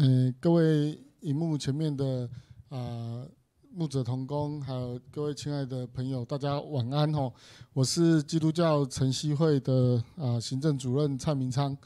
嗯，各位荧幕前面的啊，牧者同工，还有各位亲爱的朋友，大家晚安哦！我是基督教晨曦会的啊行政主任蔡明昌。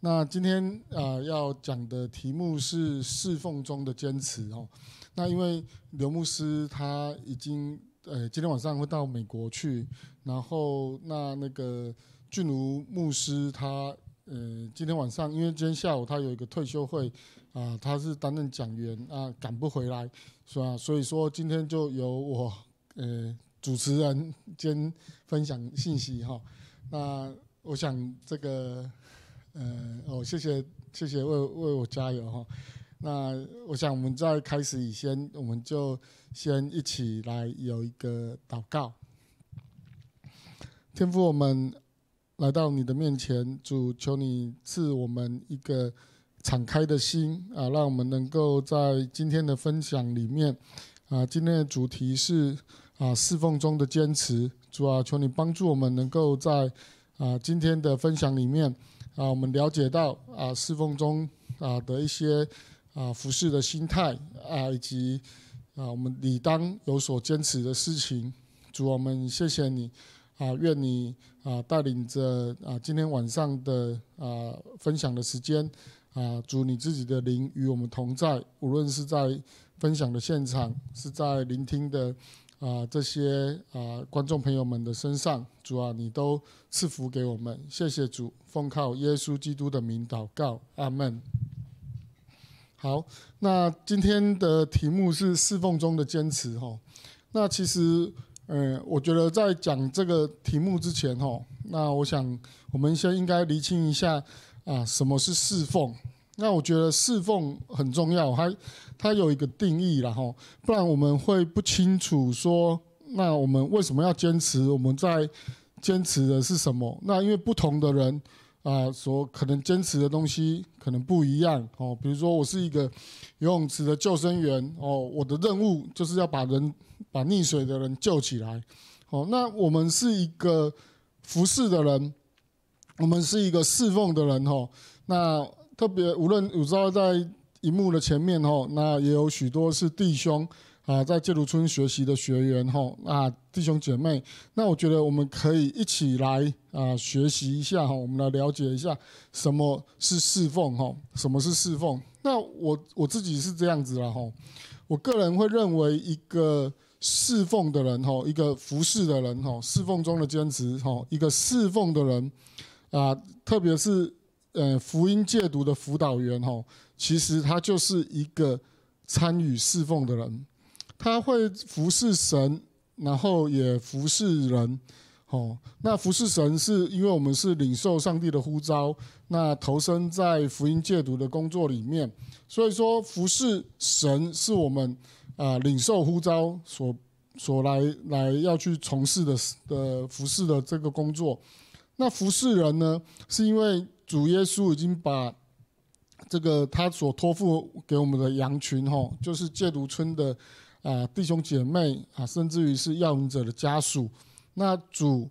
那今天啊要讲的题目是侍奉中的坚持哦。那因为刘牧师他已经呃今天晚上会到美国去，然后那那个俊如牧师他。呃，今天晚上因为今天下午他有一个退休会，啊，他是担任讲员啊，赶不回来，是吧？所以说今天就由我，呃，主持人兼分享信息哈。那我想这个，呃，哦，谢谢谢谢为为我加油哈。那我想我们在开始以前，我们就先一起来有一个祷告，天父我们。来到你的面前，主求你赐我们一个敞开的心啊，让我们能够在今天的分享里面啊，今天的主题是啊侍奉中的坚持，主啊求你帮助我们能够在啊今天的分享里面啊，我们了解到啊侍奉中啊的一些啊服侍的心态啊以及啊我们理当有所坚持的事情，主我们谢谢你啊愿你。啊，带领着啊，今天晚上的啊分享的时间啊，主你自己的灵与我们同在，无论是在分享的现场，是在聆听的啊这些啊观众朋友们的身上，主啊，你都赐福给我们，谢谢主，奉靠耶稣基督的名祷告，阿门。好，那今天的题目是侍奉中的坚持哈，那其实。嗯，我觉得在讲这个题目之前，哈，那我想我们先应该厘清一下，啊，什么是侍奉？那我觉得侍奉很重要，它它有一个定义了后不然我们会不清楚说，那我们为什么要坚持？我们在坚持的是什么？那因为不同的人。啊，所可能坚持的东西可能不一样哦。比如说，我是一个游泳池的救生员哦，我的任务就是要把人把溺水的人救起来。哦，那我们是一个服侍的人，我们是一个侍奉的人哦。那特别无论有在在荧幕的前面哦，那也有许多是弟兄。啊，在戒毒村学习的学员吼啊，弟兄姐妹，那我觉得我们可以一起来啊，学习一下哈，我们来了解一下什么是侍奉哈，什么是侍奉。那我我自己是这样子了哈，我个人会认为一个侍奉的人哈，一个服侍的人哈，侍奉中的兼职哈，一个侍奉的人啊，特别是呃福音戒毒的辅导员哈，其实他就是一个参与侍奉的人。他会服侍神，然后也服侍人，哦，那服侍神是因为我们是领受上帝的呼召，那投身在福音戒毒的工作里面，所以说服侍神是我们啊领受呼召所所来来要去从事的的服侍的这个工作。那服侍人呢，是因为主耶稣已经把这个他所托付给我们的羊群，吼，就是戒毒村的。啊，弟兄姐妹啊，甚至于是戒瘾者的家属，那主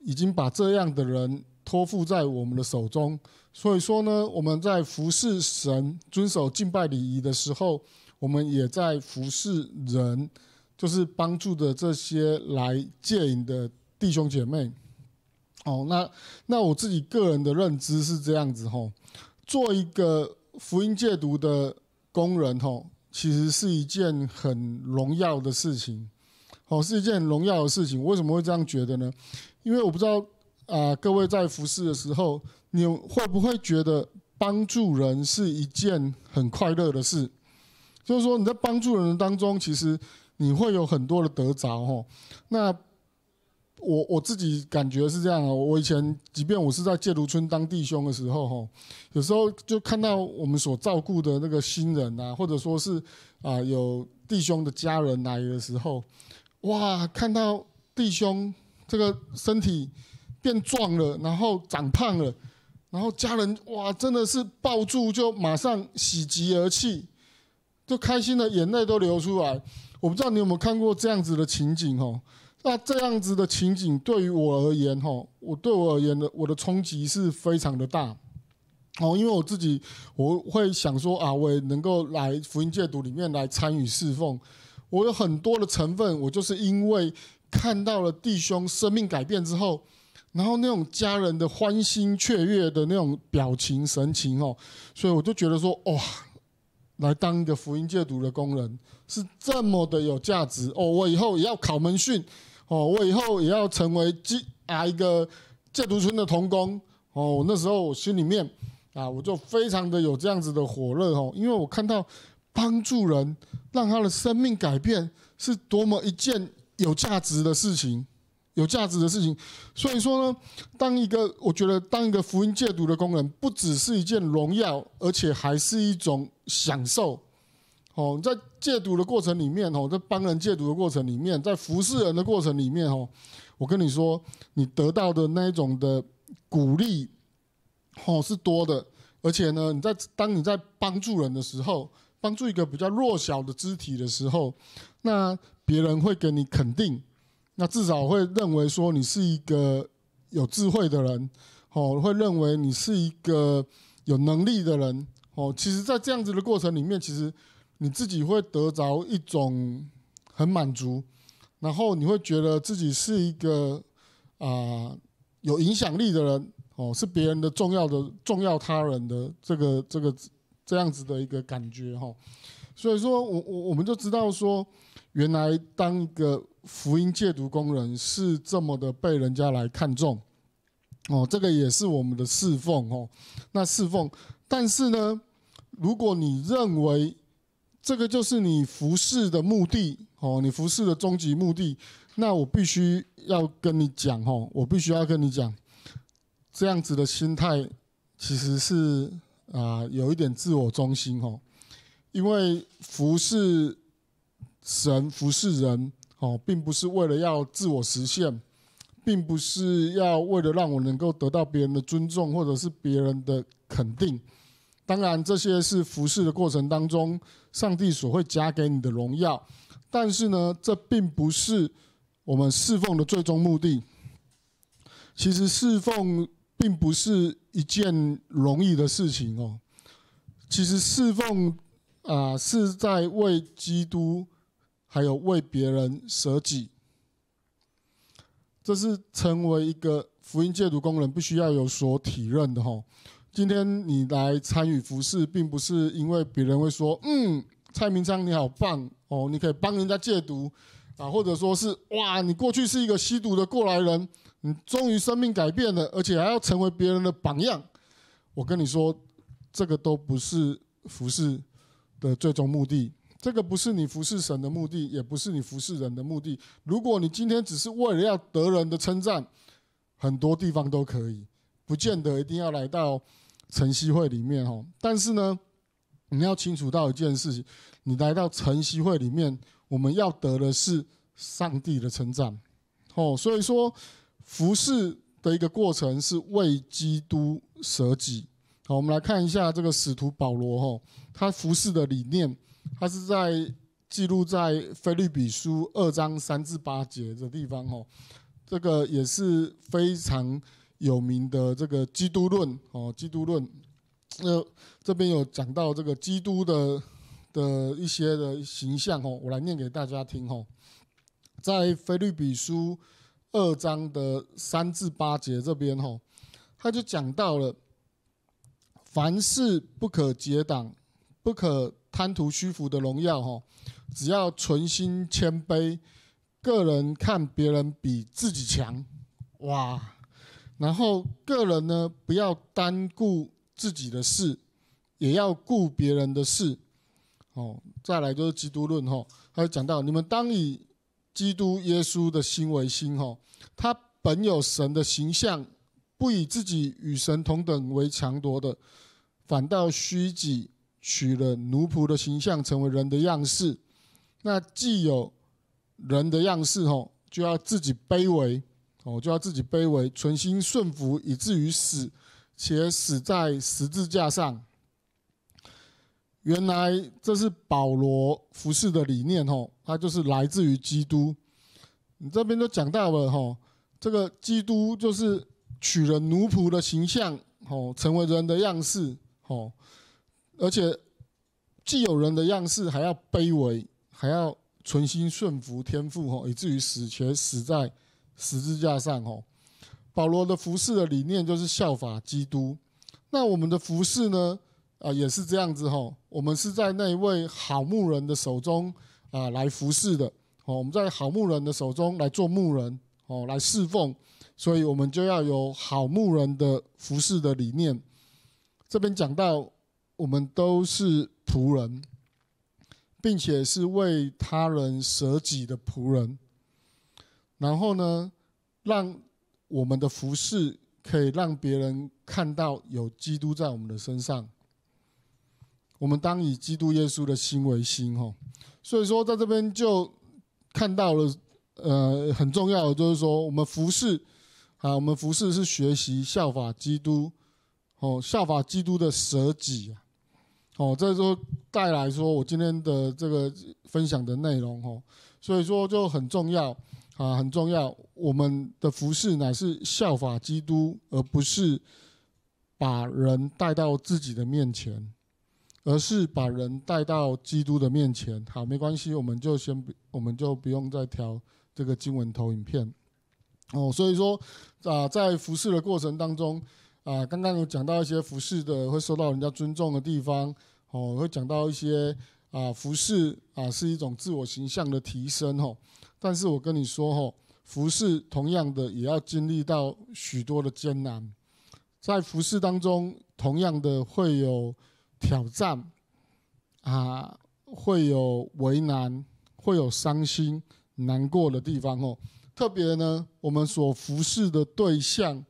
已经把这样的人托付在我们的手中。所以说呢，我们在服侍神、遵守敬拜礼仪的时候，我们也在服侍人，就是帮助的这些来戒瘾的弟兄姐妹。哦，那那我自己个人的认知是这样子吼，做一个福音戒毒的工人吼。其实是一件很荣耀的事情，哦，是一件很荣耀的事情。为什么会这样觉得呢？因为我不知道啊，各位在服侍的时候，你会不会觉得帮助人是一件很快乐的事？就是说你在帮助人当中，其实你会有很多的得着哦。那我我自己感觉是这样啊。我以前，即便我是在戒毒村当弟兄的时候，哈，有时候就看到我们所照顾的那个新人啊，或者说是啊有弟兄的家人来的时候，哇，看到弟兄这个身体变壮了，然后长胖了，然后家人哇，真的是抱住就马上喜极而泣，就开心的眼泪都流出来。我不知道你有没有看过这样子的情景，哈。那这样子的情景对于我而言，哈，我对我而言的我的冲击是非常的大，哦，因为我自己我会想说啊，我也能够来福音戒毒里面来参与侍奉，我有很多的成分，我就是因为看到了弟兄生命改变之后，然后那种家人的欢欣雀跃的那种表情神情哦，所以我就觉得说哇，来当一个福音戒毒的工人是这么的有价值哦，我以后也要考门训。哦，我以后也要成为戒啊一个戒毒村的童工哦。我那时候我心里面啊，我就非常的有这样子的火热哦，因为我看到帮助人让他的生命改变是多么一件有价值的事情，有价值的事情。所以说呢，当一个我觉得当一个福音戒毒的工人，不只是一件荣耀，而且还是一种享受。哦，在戒毒的过程里面，哦，在帮人戒毒的过程里面，在服侍人的过程里面，哦，我跟你说，你得到的那一种的鼓励，哦，是多的。而且呢，你在当你在帮助人的时候，帮助一个比较弱小的肢体的时候，那别人会给你肯定，那至少会认为说你是一个有智慧的人，哦，会认为你是一个有能力的人，哦。其实，在这样子的过程里面，其实。你自己会得着一种很满足，然后你会觉得自己是一个啊有影响力的人哦，是别人的重要的重要他人的这个这个这样子的一个感觉哈。所以说我我我们就知道说，原来当一个福音戒毒工人是这么的被人家来看重哦，这个也是我们的侍奉哦。那侍奉，但是呢，如果你认为这个就是你服侍的目的哦，你服侍的终极目的。那我必须要跟你讲哦，我必须要跟你讲，这样子的心态其实是啊有一点自我中心哦，因为服侍神、服侍人哦，并不是为了要自我实现，并不是要为了让我能够得到别人的尊重或者是别人的肯定。当然，这些是服侍的过程当中，上帝所会加给你的荣耀。但是呢，这并不是我们侍奉的最终目的。其实侍奉并不是一件容易的事情哦。其实侍奉啊，是在为基督还有为别人舍己。这是成为一个福音戒毒工人必须要有所体认的哦。今天你来参与服饰，并不是因为别人会说：“嗯，蔡明章你好棒哦，你可以帮人家戒毒啊，或者说是哇，你过去是一个吸毒的过来人，你终于生命改变了，而且还要成为别人的榜样。”我跟你说，这个都不是服饰的最终目的。这个不是你服侍神的目的，也不是你服侍人的目的。如果你今天只是为了要得人的称赞，很多地方都可以，不见得一定要来到。晨曦会里面哦，但是呢，你要清楚到一件事情，你来到晨曦会里面，我们要得的是上帝的成长哦。所以说服侍的一个过程是为基督舍己。好，我们来看一下这个使徒保罗哈，他服侍的理念，他是在记录在菲律比书二章三至八节的地方哦，这个也是非常。有名的这个基督论哦，基督论，那这边有讲到这个基督的的一些的形象哦，我来念给大家听哦。在《菲律比书》二章的三至八节这边哦，他就讲到了：凡事不可结党，不可贪图虚浮的荣耀哦，只要存心谦卑，个人看别人比自己强，哇！然后个人呢，不要单顾自己的事，也要顾别人的事，哦，再来就是基督论哈，他讲到，你们当以基督耶稣的心为心哈，他本有神的形象，不以自己与神同等为强夺的，反倒虚己，取了奴仆的形象，成为人的样式。那既有人的样式哈，就要自己卑微。哦，就要自己卑微，存心顺服，以至于死，且死在十字架上。原来这是保罗服饰的理念，吼，他就是来自于基督。你这边都讲到了，吼，这个基督就是取人奴仆的形象，哦，成为人的样式，哦，而且既有人的样式，还要卑微，还要存心顺服天父，吼，以至于死，且死在。十字架上哦。保罗的服饰的理念就是效法基督。那我们的服饰呢？啊，也是这样子吼。我们是在那位好牧人的手中啊来服侍的。哦，我们在好牧人的手中来做牧人哦，来侍奉。所以我们就要有好牧人的服侍的理念。这边讲到，我们都是仆人，并且是为他人舍己的仆人。然后呢，让我们的服饰可以让别人看到有基督在我们的身上。我们当以基督耶稣的心为心，吼。所以说，在这边就看到了，呃，很重要的就是说，我们服饰，啊，我们服饰是学习效法基督，哦，效法基督的舍己啊，哦，这就带来说我今天的这个分享的内容，哦，所以说就很重要。啊，很重要。我们的服侍乃是效法基督，而不是把人带到自己的面前，而是把人带到基督的面前。好，没关系，我们就先，我们就不用再调这个经文投影片。哦，所以说，啊，在服侍的过程当中，啊，刚刚有讲到一些服侍的会受到人家尊重的地方，哦，会讲到一些啊，服侍啊是一种自我形象的提升，吼。但是我跟你说吼，服侍同样的也要经历到许多的艰难，在服侍当中，同样的会有挑战，啊，会有为难，会有伤心、难过的地方哦。特别呢，我们所服侍的对象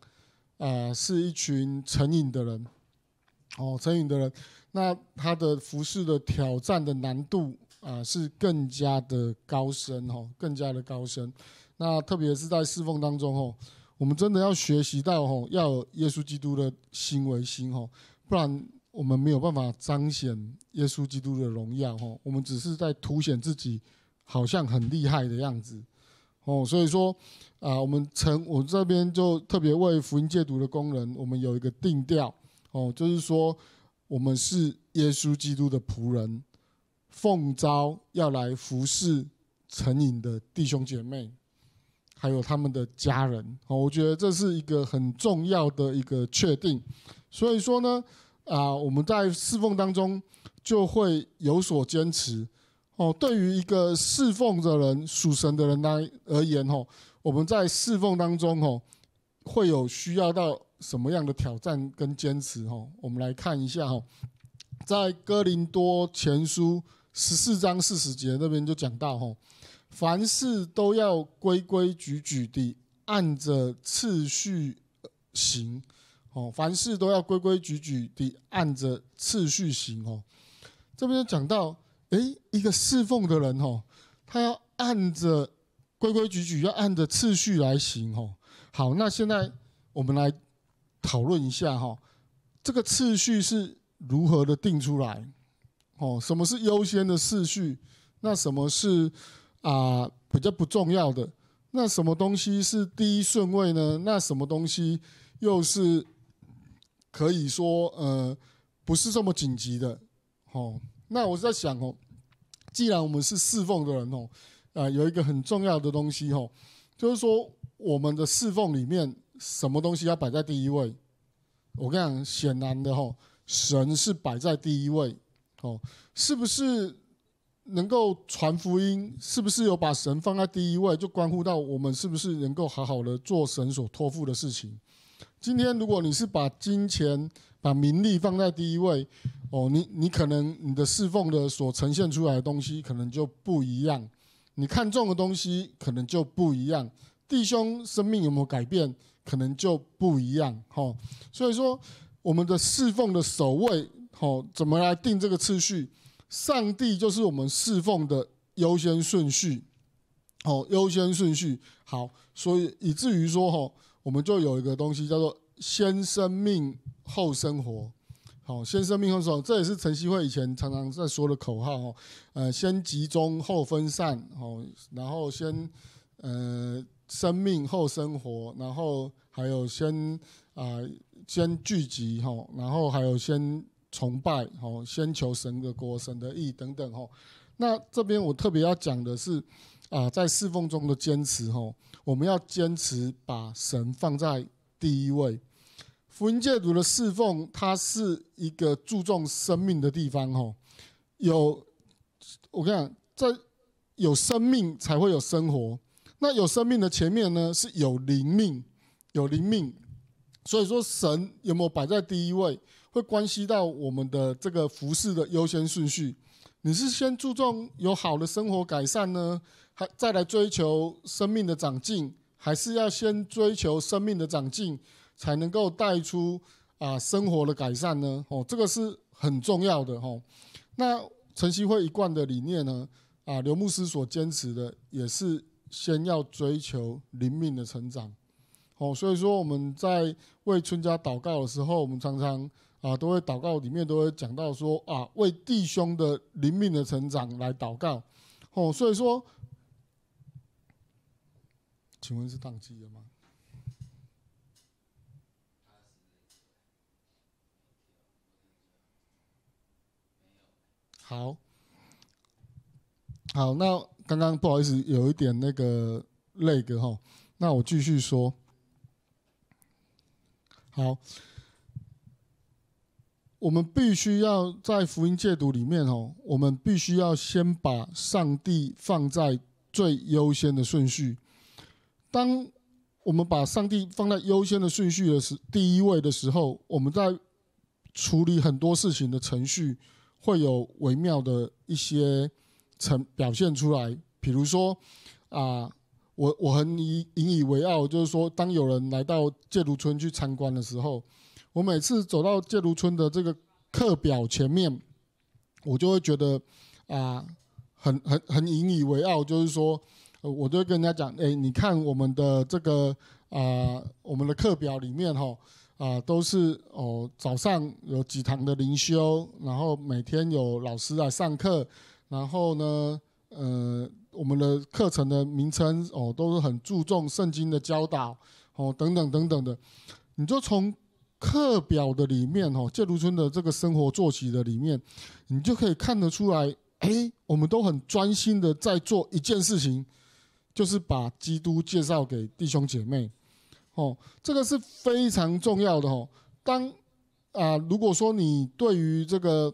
啊，是一群成瘾的人哦，成瘾的人，那他的服侍的挑战的难度。啊，是更加的高深哦，更加的高深。那特别是在侍奉当中哦，我们真的要学习到哦，要耶稣基督的心为心哦，不然我们没有办法彰显耶稣基督的荣耀哦。我们只是在凸显自己，好像很厉害的样子哦。所以说啊，我们成，我这边就特别为福音戒毒的工人，我们有一个定调哦，就是说我们是耶稣基督的仆人。奉召要来服侍成瘾的弟兄姐妹，还有他们的家人哦，我觉得这是一个很重要的一个确定。所以说呢，啊，我们在侍奉当中就会有所坚持哦。对于一个侍奉的人、属神的人来而言哦，我们在侍奉当中哦，会有需要到什么样的挑战跟坚持哦？我们来看一下哦，在哥林多前书。十四章四十节那边就讲到吼，凡事都要规规矩矩地按着次序行，哦，凡事都要规规矩矩地按着次序行哦。这边讲到，哎，一个侍奉的人吼，他要按着规规矩矩，要按着次序来行吼。好，那现在我们来讨论一下哈，这个次序是如何的定出来？哦，什么是优先的次序？那什么是啊比较不重要的？那什么东西是第一顺位呢？那什么东西又是可以说呃不是这么紧急的？哦，那我是在想哦，既然我们是侍奉的人哦，啊有一个很重要的东西哦，就是说我们的侍奉里面什么东西要摆在第一位？我跟你讲，显然的哦，神是摆在第一位。哦，是不是能够传福音？是不是有把神放在第一位，就关乎到我们是不是能够好好的做神所托付的事情？今天如果你是把金钱、把名利放在第一位，哦，你你可能你的侍奉的所呈现出来的东西可能就不一样，你看中的东西可能就不一样，弟兄生命有没有改变，可能就不一样。哦，所以说我们的侍奉的首位。哦，怎么来定这个次序？上帝就是我们侍奉的优先顺序。哦，优先顺序好，所以以至于说，哈，我们就有一个东西叫做先生命后生活。好，先生命后生活，这也是晨曦会以前常常在说的口号。哦，呃，先集中后分散。哦，然后先呃生命后生活，然后还有先啊先聚集。哈，然后还有先。崇拜吼，先求神的国，神的义等等吼。那这边我特别要讲的是，啊，在侍奉中的坚持吼，我们要坚持把神放在第一位。福音戒督的侍奉，它是一个注重生命的地方吼。有我跟你讲，在有生命才会有生活。那有生命的前面呢，是有灵命，有灵命。所以说，神有没有摆在第一位？会关系到我们的这个服饰的优先顺序，你是先注重有好的生活改善呢，还再来追求生命的长进，还是要先追求生命的长进，才能够带出啊生活的改善呢？哦，这个是很重要的哦。那晨曦会一贯的理念呢，啊，刘牧师所坚持的也是先要追求灵命的成长。哦，所以说我们在为春家祷告的时候，我们常常。啊，都会祷告，里面都会讲到说啊，为弟兄的灵命的成长来祷告，哦，所以说，请问是宕机了吗？好，好，那刚刚不好意思，有一点那个那个哈，那我继续说，好。我们必须要在福音戒毒里面哦，我们必须要先把上帝放在最优先的顺序。当我们把上帝放在优先的顺序的时第一位的时候，我们在处理很多事情的程序会有微妙的一些呈表现出来。比如说啊，我我很引引以为傲，就是说当有人来到戒毒村去参观的时候。我每次走到戒如村的这个课表前面，我就会觉得，啊，很很很引以为傲。就是说，呃，我就会跟人家讲，哎，你看我们的这个啊，我们的课表里面哈，啊，都是哦，早上有几堂的灵修，然后每天有老师来上课，然后呢，呃，我们的课程的名称哦，都是很注重圣经的教导，哦，等等等等的，你就从。课表的里面，哦，借读村的这个生活作息的里面，你就可以看得出来，哎，我们都很专心的在做一件事情，就是把基督介绍给弟兄姐妹，哦，这个是非常重要的，哦。当啊，如果说你对于这个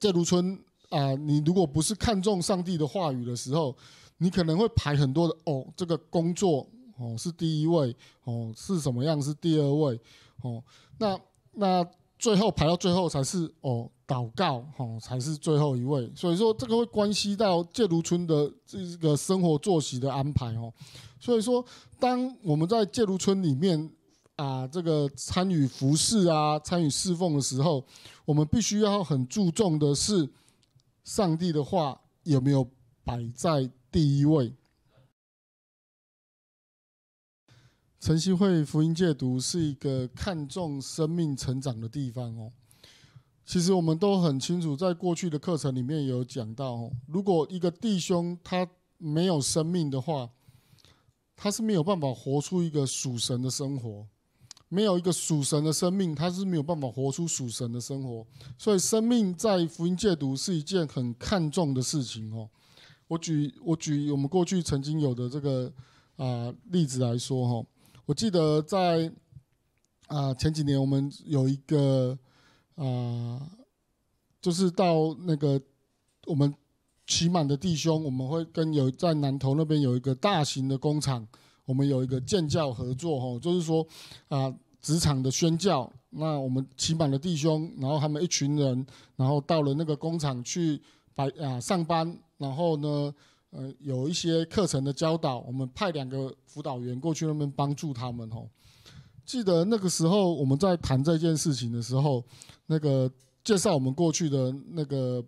借读村啊，你如果不是看重上帝的话语的时候，你可能会排很多的，哦，这个工作，哦，是第一位，哦，是什么样是第二位。哦，那那最后排到最后才是哦祷告，哦才是最后一位。所以说这个会关系到戒毒村的这个生活作息的安排哦。所以说，当我们在戒毒村里面啊，这个参与服侍啊，参与侍奉的时候，我们必须要很注重的是，上帝的话有没有摆在第一位。晨曦会福音戒读是一个看重生命成长的地方哦。其实我们都很清楚，在过去的课程里面有讲到哦，如果一个弟兄他没有生命的话，他是没有办法活出一个属神的生活。没有一个属神的生命，他是没有办法活出属神的生活。所以，生命在福音戒读是一件很看重的事情哦。我举我举我们过去曾经有的这个啊例子来说哈。我记得在啊前几年，我们有一个啊，就是到那个我们骑码的弟兄，我们会跟有在南投那边有一个大型的工厂，我们有一个建教合作哦，就是说啊职场的宣教，那我们骑码的弟兄，然后他们一群人，然后到了那个工厂去，把啊上班，然后呢。呃，有一些课程的教导，我们派两个辅导员过去那边帮助他们哦。记得那个时候我们在谈这件事情的时候，那个介绍我们过去的那个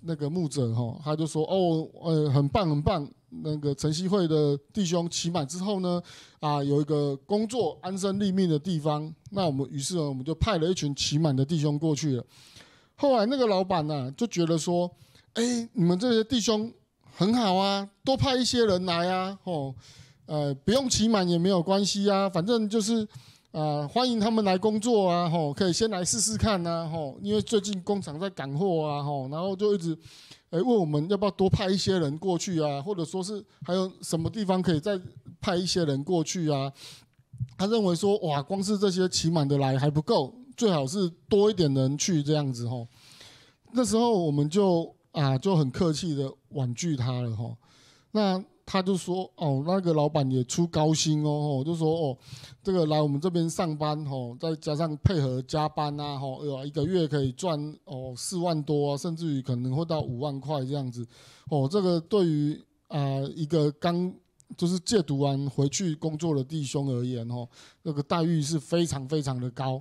那个牧者哈，他就说：“哦，呃，很棒很棒，那个晨曦会的弟兄骑满之后呢，啊，有一个工作安身立命的地方。”那我们于是呢，我们就派了一群骑满的弟兄过去了。后来那个老板呢就觉得说：“哎，你们这些弟兄。”很好啊，多派一些人来啊，吼，呃，不用期满也没有关系啊，反正就是，啊，欢迎他们来工作啊，吼，可以先来试试看呐，吼，因为最近工厂在赶货啊，吼，然后就一直，哎，问我们要不要多派一些人过去啊，或者说是还有什么地方可以再派一些人过去啊？他认为说，哇，光是这些期满的来还不够，最好是多一点人去这样子吼。那时候我们就。啊，就很客气的婉拒他了哈。那他就说，哦，那个老板也出高薪哦，就说，哦，这个来我们这边上班哦，再加上配合加班啊，吼，有一个月可以赚哦四万多，啊，甚至于可能会到五万块这样子。哦，这个对于啊一个刚就是戒毒完回去工作的弟兄而言，哦，那个待遇是非常非常的高。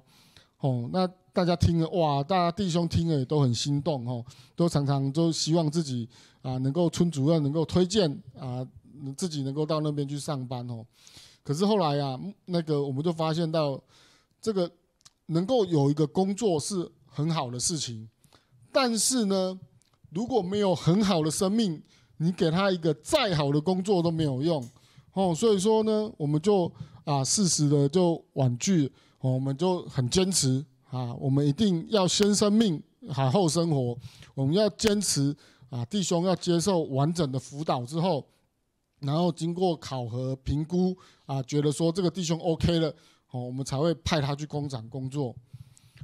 哦，那大家听了哇，大家弟兄听了也都很心动哦，都常常都希望自己啊能够村主任能够推荐啊，自己能够到那边去上班哦。可是后来呀，那个我们就发现到这个能够有一个工作是很好的事情，但是呢，如果没有很好的生命，你给他一个再好的工作都没有用哦。所以说呢，我们就啊适时的就婉拒。我们就很坚持啊，我们一定要先生命，好后生活。我们要坚持啊，弟兄要接受完整的辅导之后，然后经过考核评估啊，觉得说这个弟兄 OK 了，哦，我们才会派他去工厂工作。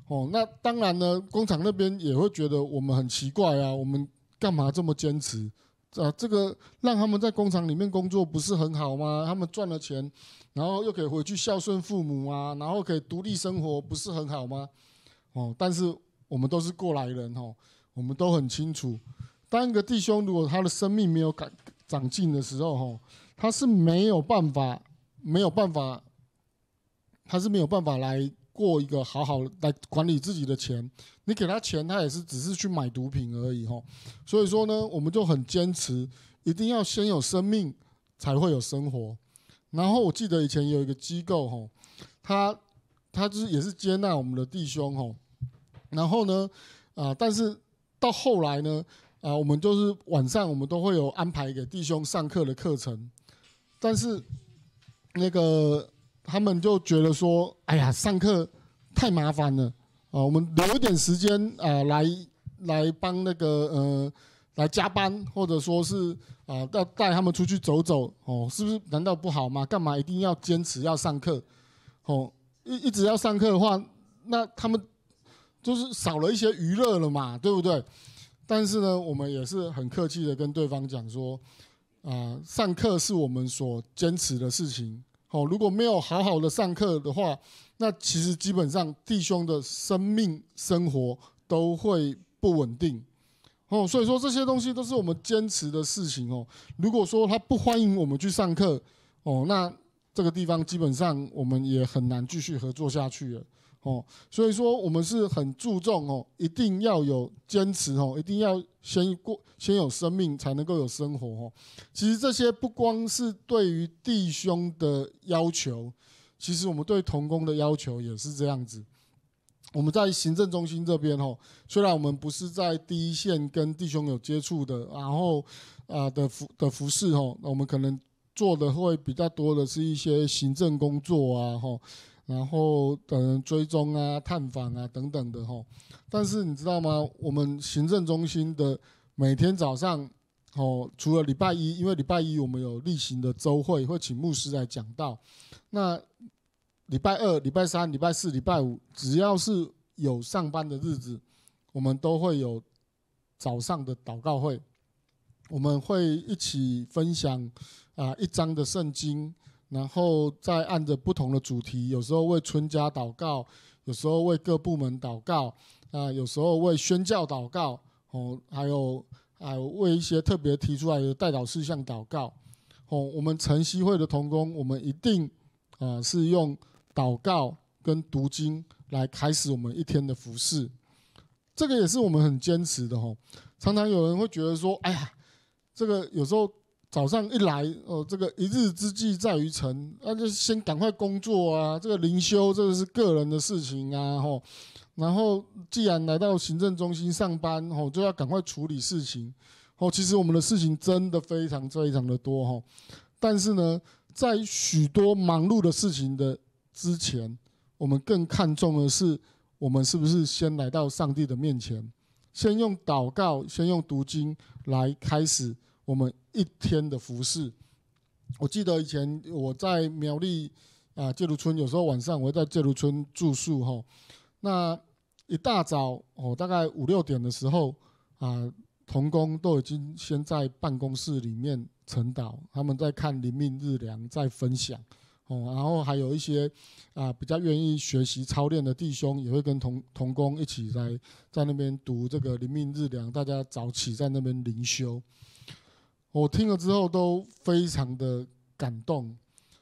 哦，那当然呢，工厂那边也会觉得我们很奇怪啊，我们干嘛这么坚持？啊，这个让他们在工厂里面工作不是很好吗？他们赚了钱。然后又可以回去孝顺父母啊，然后可以独立生活，不是很好吗？哦，但是我们都是过来人哦，我们都很清楚，当一个弟兄如果他的生命没有长长进的时候哦，他是没有办法，没有办法，他是没有办法来过一个好好来管理自己的钱。你给他钱，他也是只是去买毒品而已哦。所以说呢，我们就很坚持，一定要先有生命，才会有生活。然后我记得以前有一个机构吼，他他就是也是接纳我们的弟兄吼，然后呢啊，但是到后来呢啊，我们就是晚上我们都会有安排给弟兄上课的课程，但是那个他们就觉得说，哎呀，上课太麻烦了啊，我们留一点时间啊来来帮那个嗯。来加班，或者说是啊，要带他们出去走走哦，是不是？难道不好吗？干嘛一定要坚持要上课？哦，一一直要上课的话，那他们就是少了一些娱乐了嘛，对不对？但是呢，我们也是很客气的跟对方讲说，啊，上课是我们所坚持的事情。哦，如果没有好好的上课的话，那其实基本上弟兄的生命生活都会不稳定。哦，所以说这些东西都是我们坚持的事情哦。如果说他不欢迎我们去上课，哦，那这个地方基本上我们也很难继续合作下去了。哦，所以说我们是很注重哦，一定要有坚持哦，一定要先过先有生命才能够有生活哦。其实这些不光是对于弟兄的要求，其实我们对童工的要求也是这样子。我们在行政中心这边哦，虽然我们不是在第一线跟弟兄有接触的，然后啊的服的服饰哦，那我们可能做的会比较多的是一些行政工作啊吼，然后等追踪啊、探访啊等等的吼。但是你知道吗？我们行政中心的每天早上哦，除了礼拜一，因为礼拜一我们有例行的周会，会请牧师来讲道，那。礼拜二、礼拜三、礼拜四、礼拜五，只要是有上班的日子，我们都会有早上的祷告会。我们会一起分享啊一章的圣经，然后再按着不同的主题，有时候为村家祷告，有时候为各部门祷告，啊，有时候为宣教祷告，哦，还有啊为一些特别提出来的代祷事项祷告。哦，我们晨曦会的同工，我们一定啊是用。祷告跟读经来开始我们一天的服饰。这个也是我们很坚持的哦。常常有人会觉得说：“哎呀，这个有时候早上一来哦，这个一日之计在于晨，那就先赶快工作啊。这个灵修这个是个人的事情啊哦。然后既然来到行政中心上班哦，就要赶快处理事情哦。其实我们的事情真的非常非常的多哦。但是呢，在许多忙碌的事情的。之前我们更看重的是，我们是不是先来到上帝的面前，先用祷告，先用读经来开始我们一天的服饰。我记得以前我在苗栗啊戒如村，有时候晚上我会在戒如村住宿哈，那一大早我大概五六点的时候啊，童工都已经先在办公室里面晨祷，他们在看灵命日粮，在分享。哦，然后还有一些啊比较愿意学习操练的弟兄，也会跟同同工一起来在那边读这个黎命日粮，大家早起在那边灵修。我听了之后都非常的感动，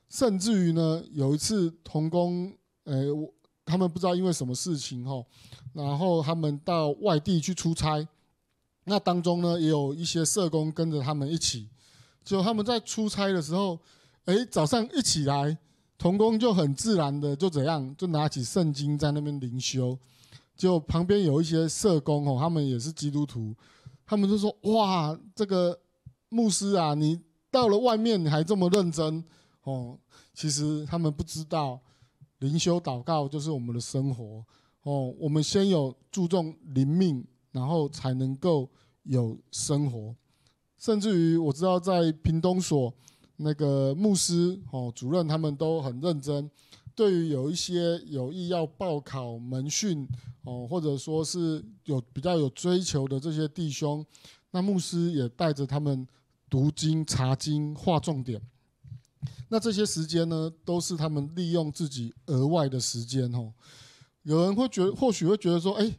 甚至于呢，有一次童工，呃，我他们不知道因为什么事情哈，然后他们到外地去出差，那当中呢也有一些社工跟着他们一起，就他们在出差的时候。哎，早上一起来，童工就很自然的就怎样，就拿起圣经在那边灵修，就旁边有一些社工哦，他们也是基督徒，他们就说：哇，这个牧师啊，你到了外面你还这么认真哦。其实他们不知道，灵修祷告就是我们的生活哦。我们先有注重灵命，然后才能够有生活。甚至于我知道在屏东所。那个牧师哦，主任他们都很认真，对于有一些有意要报考门训哦，或者说是有比较有追求的这些弟兄，那牧师也带着他们读经、查经、划重点。那这些时间呢，都是他们利用自己额外的时间哦。有人会觉得，或许会觉得说，哎，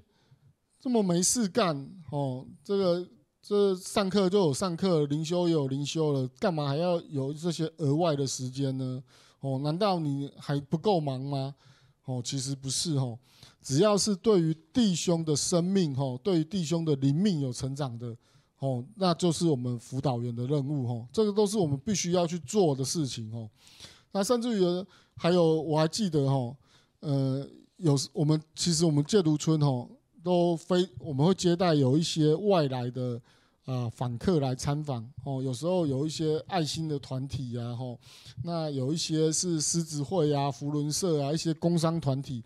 这么没事干哦，这个。这上课就有上课，灵修也有灵修了，干嘛还要有这些额外的时间呢？哦，难道你还不够忙吗？哦，其实不是哦，只要是对于弟兄的生命哦，对于弟兄的灵命有成长的，哦，那就是我们辅导员的任务哦，这个都是我们必须要去做的事情哦。那甚至于还有，我还记得哦，呃，有我们其实我们戒毒村吼，都非我们会接待有一些外来的。啊，访客来参访，哦，有时候有一些爱心的团体呀，吼，那有一些是狮子会啊、福伦社啊，一些工商团体，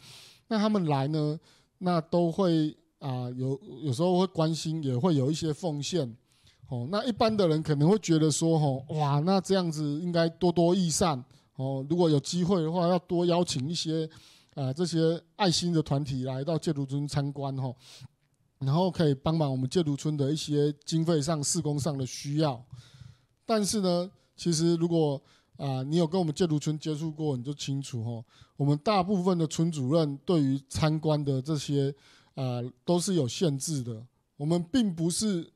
那他们来呢，那都会啊，有有时候会关心，也会有一些奉献，哦，那一般的人可能会觉得说，吼，哇，那这样子应该多多益善，哦，如果有机会的话，要多邀请一些啊这些爱心的团体来到戒毒中心参观，吼。然后可以帮忙我们戒毒村的一些经费上、施工上的需要。但是呢，其实如果啊，你有跟我们戒毒村接触过，你就清楚哦。我们大部分的村主任对于参观的这些啊，都是有限制的。我们并不是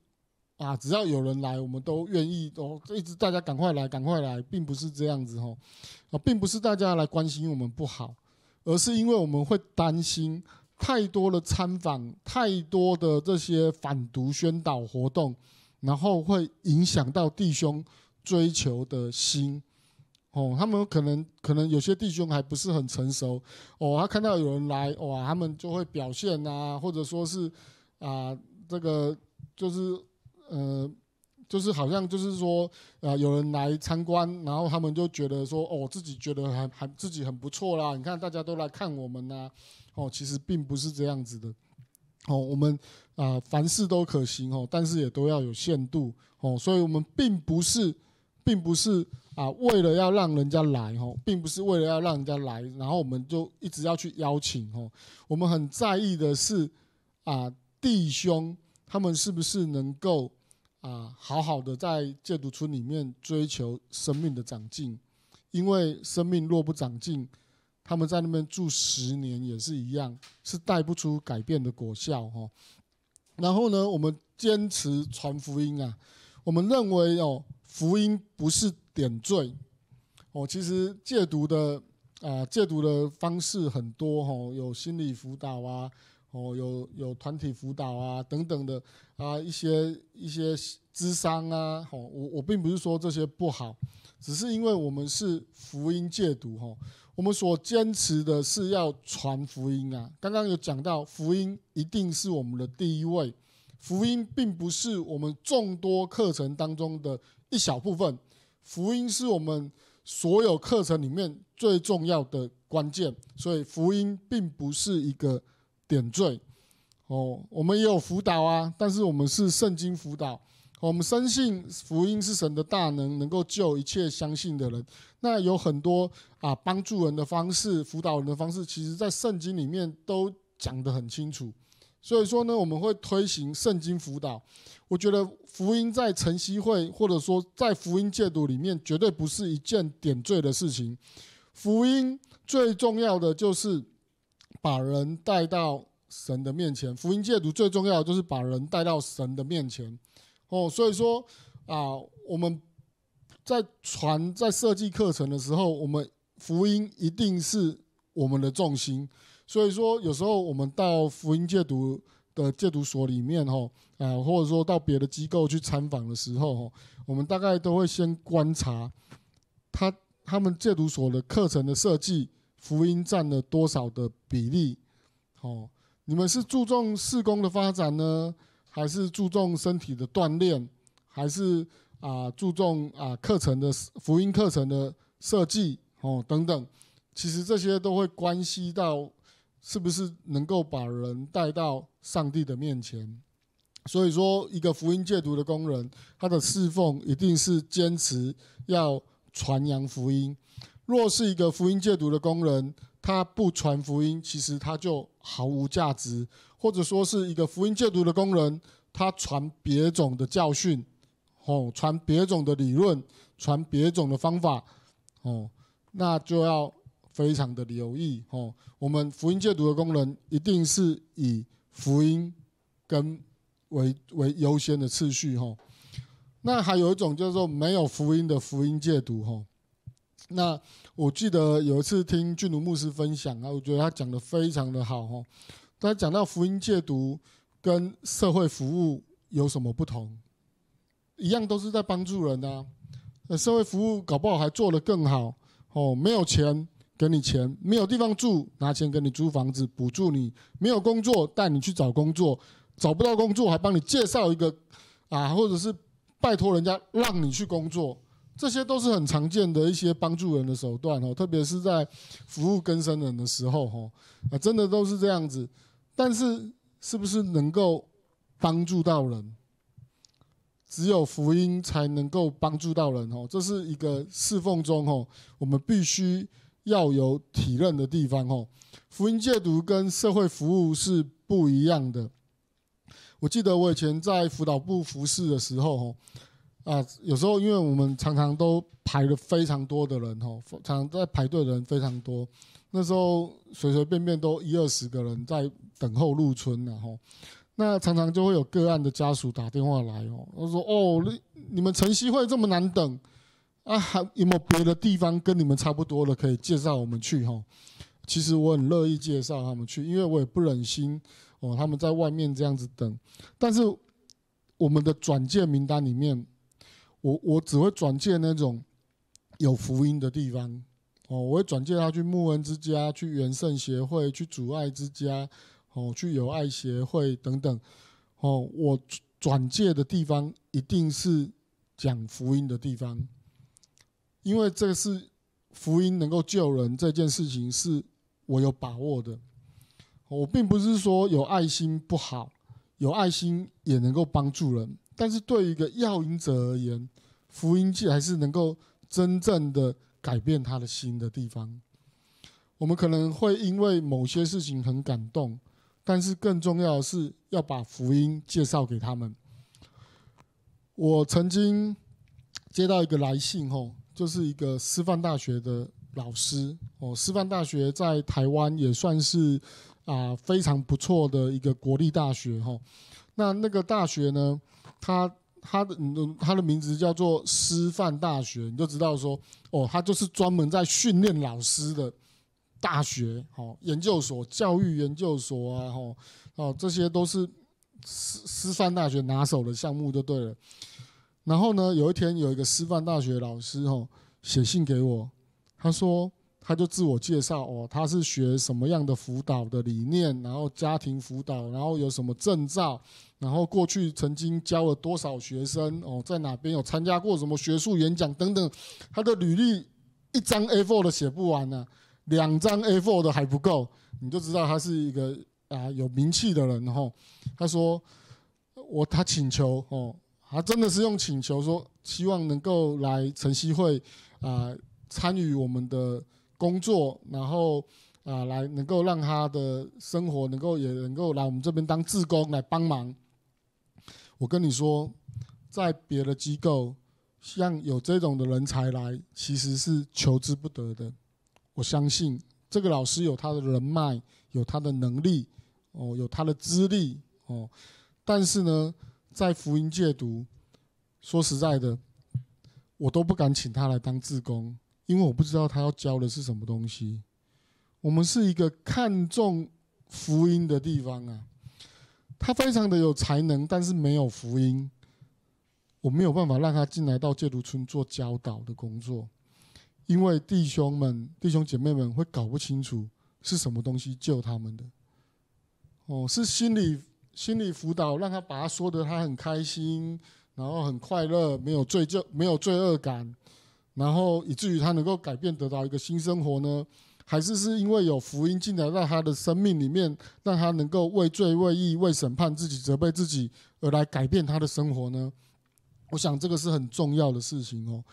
啊，只要有人来，我们都愿意哦，一直大家赶快来，赶快来，并不是这样子哦。啊，并不是大家来关心我们不好，而是因为我们会担心。太多的参访，太多的这些反毒宣导活动，然后会影响到弟兄追求的心。哦，他们可能可能有些弟兄还不是很成熟。哦，他看到有人来，哇，他们就会表现啊，或者说是啊，这个就是呃，就是好像就是说啊，有人来参观，然后他们就觉得说，哦，自己觉得还还自己很不错啦。你看，大家都来看我们呐。哦，其实并不是这样子的。哦，我们啊，凡事都可行哦，但是也都要有限度哦。所以，我们并不是，并不是啊，为了要让人家来哦，并不是为了要让人家来，然后我们就一直要去邀请哦。我们很在意的是啊，弟兄他们是不是能够啊，好好的在戒毒村里面追求生命的长进，因为生命若不长进。他们在那边住十年也是一样，是带不出改变的果效哦。然后呢，我们坚持传福音啊。我们认为哦，福音不是点缀哦。其实戒毒的啊，戒毒的方式很多哦，有心理辅导啊，哦，有有团体辅导啊等等的啊，一些一些智商啊哦，我我并不是说这些不好，只是因为我们是福音戒毒哈。我们所坚持的是要传福音啊！刚刚有讲到，福音一定是我们的第一位。福音并不是我们众多课程当中的一小部分，福音是我们所有课程里面最重要的关键。所以，福音并不是一个点缀哦。我们也有辅导啊，但是我们是圣经辅导。我们深信福音是神的大能，能够救一切相信的人。那有很多啊帮助人的方式、辅导人的方式，其实在圣经里面都讲得很清楚。所以说呢，我们会推行圣经辅导。我觉得福音在晨曦会，或者说在福音戒毒里面，绝对不是一件点缀的事情。福音最重要的就是把人带到神的面前。福音戒毒最重要的就是把人带到神的面前。哦，所以说啊，我们在传、在设计课程的时候，我们福音一定是我们的重心。所以说，有时候我们到福音戒毒的戒毒所里面哈，啊，或者说到别的机构去参访的时候，我们大概都会先观察他他们戒毒所的课程的设计，福音占了多少的比例？哦，你们是注重事工的发展呢？还是注重身体的锻炼，还是啊注重啊课程的福音课程的设计哦等等，其实这些都会关系到是不是能够把人带到上帝的面前。所以说，一个福音戒毒的工人，他的侍奉一定是坚持要传扬福音。若是一个福音戒毒的工人，他不传福音，其实他就。毫无价值，或者说是一个福音戒毒的工人，他传别种的教训，哦，传别种的理论，传别种的方法，哦，那就要非常的留意，哦，我们福音戒毒的工人一定是以福音跟为为优先的次序，哈。那还有一种叫做没有福音的福音戒毒，哈。那我记得有一次听俊如牧师分享啊，我觉得他讲的非常的好哦。他讲到福音戒毒跟社会服务有什么不同？一样都是在帮助人呐。呃，社会服务搞不好还做得更好哦。没有钱给你钱，没有地方住，拿钱给你租房子，补助你；没有工作，带你去找工作；找不到工作，还帮你介绍一个啊，或者是拜托人家让你去工作。这些都是很常见的一些帮助人的手段哦，特别是在服务更生人的时候哦，啊，真的都是这样子。但是，是不是能够帮助到人？只有福音才能够帮助到人哦，这是一个侍奉中哦，我们必须要有体认的地方哦。福音戒读跟社会服务是不一样的。我记得我以前在辅导部服侍的时候哦。啊，有时候因为我们常常都排了非常多的人吼，常常在排队的人非常多，那时候随随便便都一二十个人在等候入村然后。那常常就会有个案的家属打电话来哦，他说哦，你们晨曦会这么难等啊，还有没有别的地方跟你们差不多的可以介绍我们去哈，其实我很乐意介绍他们去，因为我也不忍心哦，他们在外面这样子等，但是我们的转介名单里面。我我只会转介那种有福音的地方哦，我会转介他去穆恩之家、去元圣协会、去阻爱之家、哦，去友爱协会等等哦。我转介的地方一定是讲福音的地方，因为这是福音能够救人这件事情，是我有把握的。我并不是说有爱心不好，有爱心也能够帮助人。但是对于一个要音者而言，福音界还是能够真正的改变他的心的地方。我们可能会因为某些事情很感动，但是更重要的是要把福音介绍给他们。我曾经接到一个来信，吼，就是一个师范大学的老师，哦，师范大学在台湾也算是啊非常不错的一个国立大学，吼。那那个大学呢？他他的他的名字叫做师范大学，你就知道说哦，他就是专门在训练老师的大学，哦，研究所、教育研究所啊，吼哦，这些都是师师范大学拿手的项目就对了。然后呢，有一天有一个师范大学老师吼写信给我，他说。他就自我介绍哦，他是学什么样的辅导的理念，然后家庭辅导，然后有什么证照，然后过去曾经教了多少学生哦，在哪边有参加过什么学术演讲等等，他的履历一张 A4 的写不完呢，两张 A4 的还不够，你就知道他是一个啊有名气的人哦。他说我他请求哦，他真的是用请求说希望能够来晨曦会啊参与我们的。工作，然后啊，来能够让他的生活能够也能够来我们这边当志工来帮忙。我跟你说，在别的机构，像有这种的人才来，其实是求之不得的。我相信这个老师有他的人脉，有他的能力，哦，有他的资历，哦。但是呢，在福音戒毒，说实在的，我都不敢请他来当志工。因为我不知道他要教的是什么东西，我们是一个看重福音的地方啊。他非常的有才能，但是没有福音，我没有办法让他进来到戒毒村做教导的工作，因为弟兄们、弟兄姐妹们会搞不清楚是什么东西救他们的。哦，是心理心理辅导，让他把他说的他很开心，然后很快乐，没有罪疚，没有罪恶感。然后以至于他能够改变得到一个新生活呢？还是是因为有福音进来到他的生命里面，让他能够为罪、为义、为审判自己、责备自己，而来改变他的生活呢？我想这个是很重要的事情哦。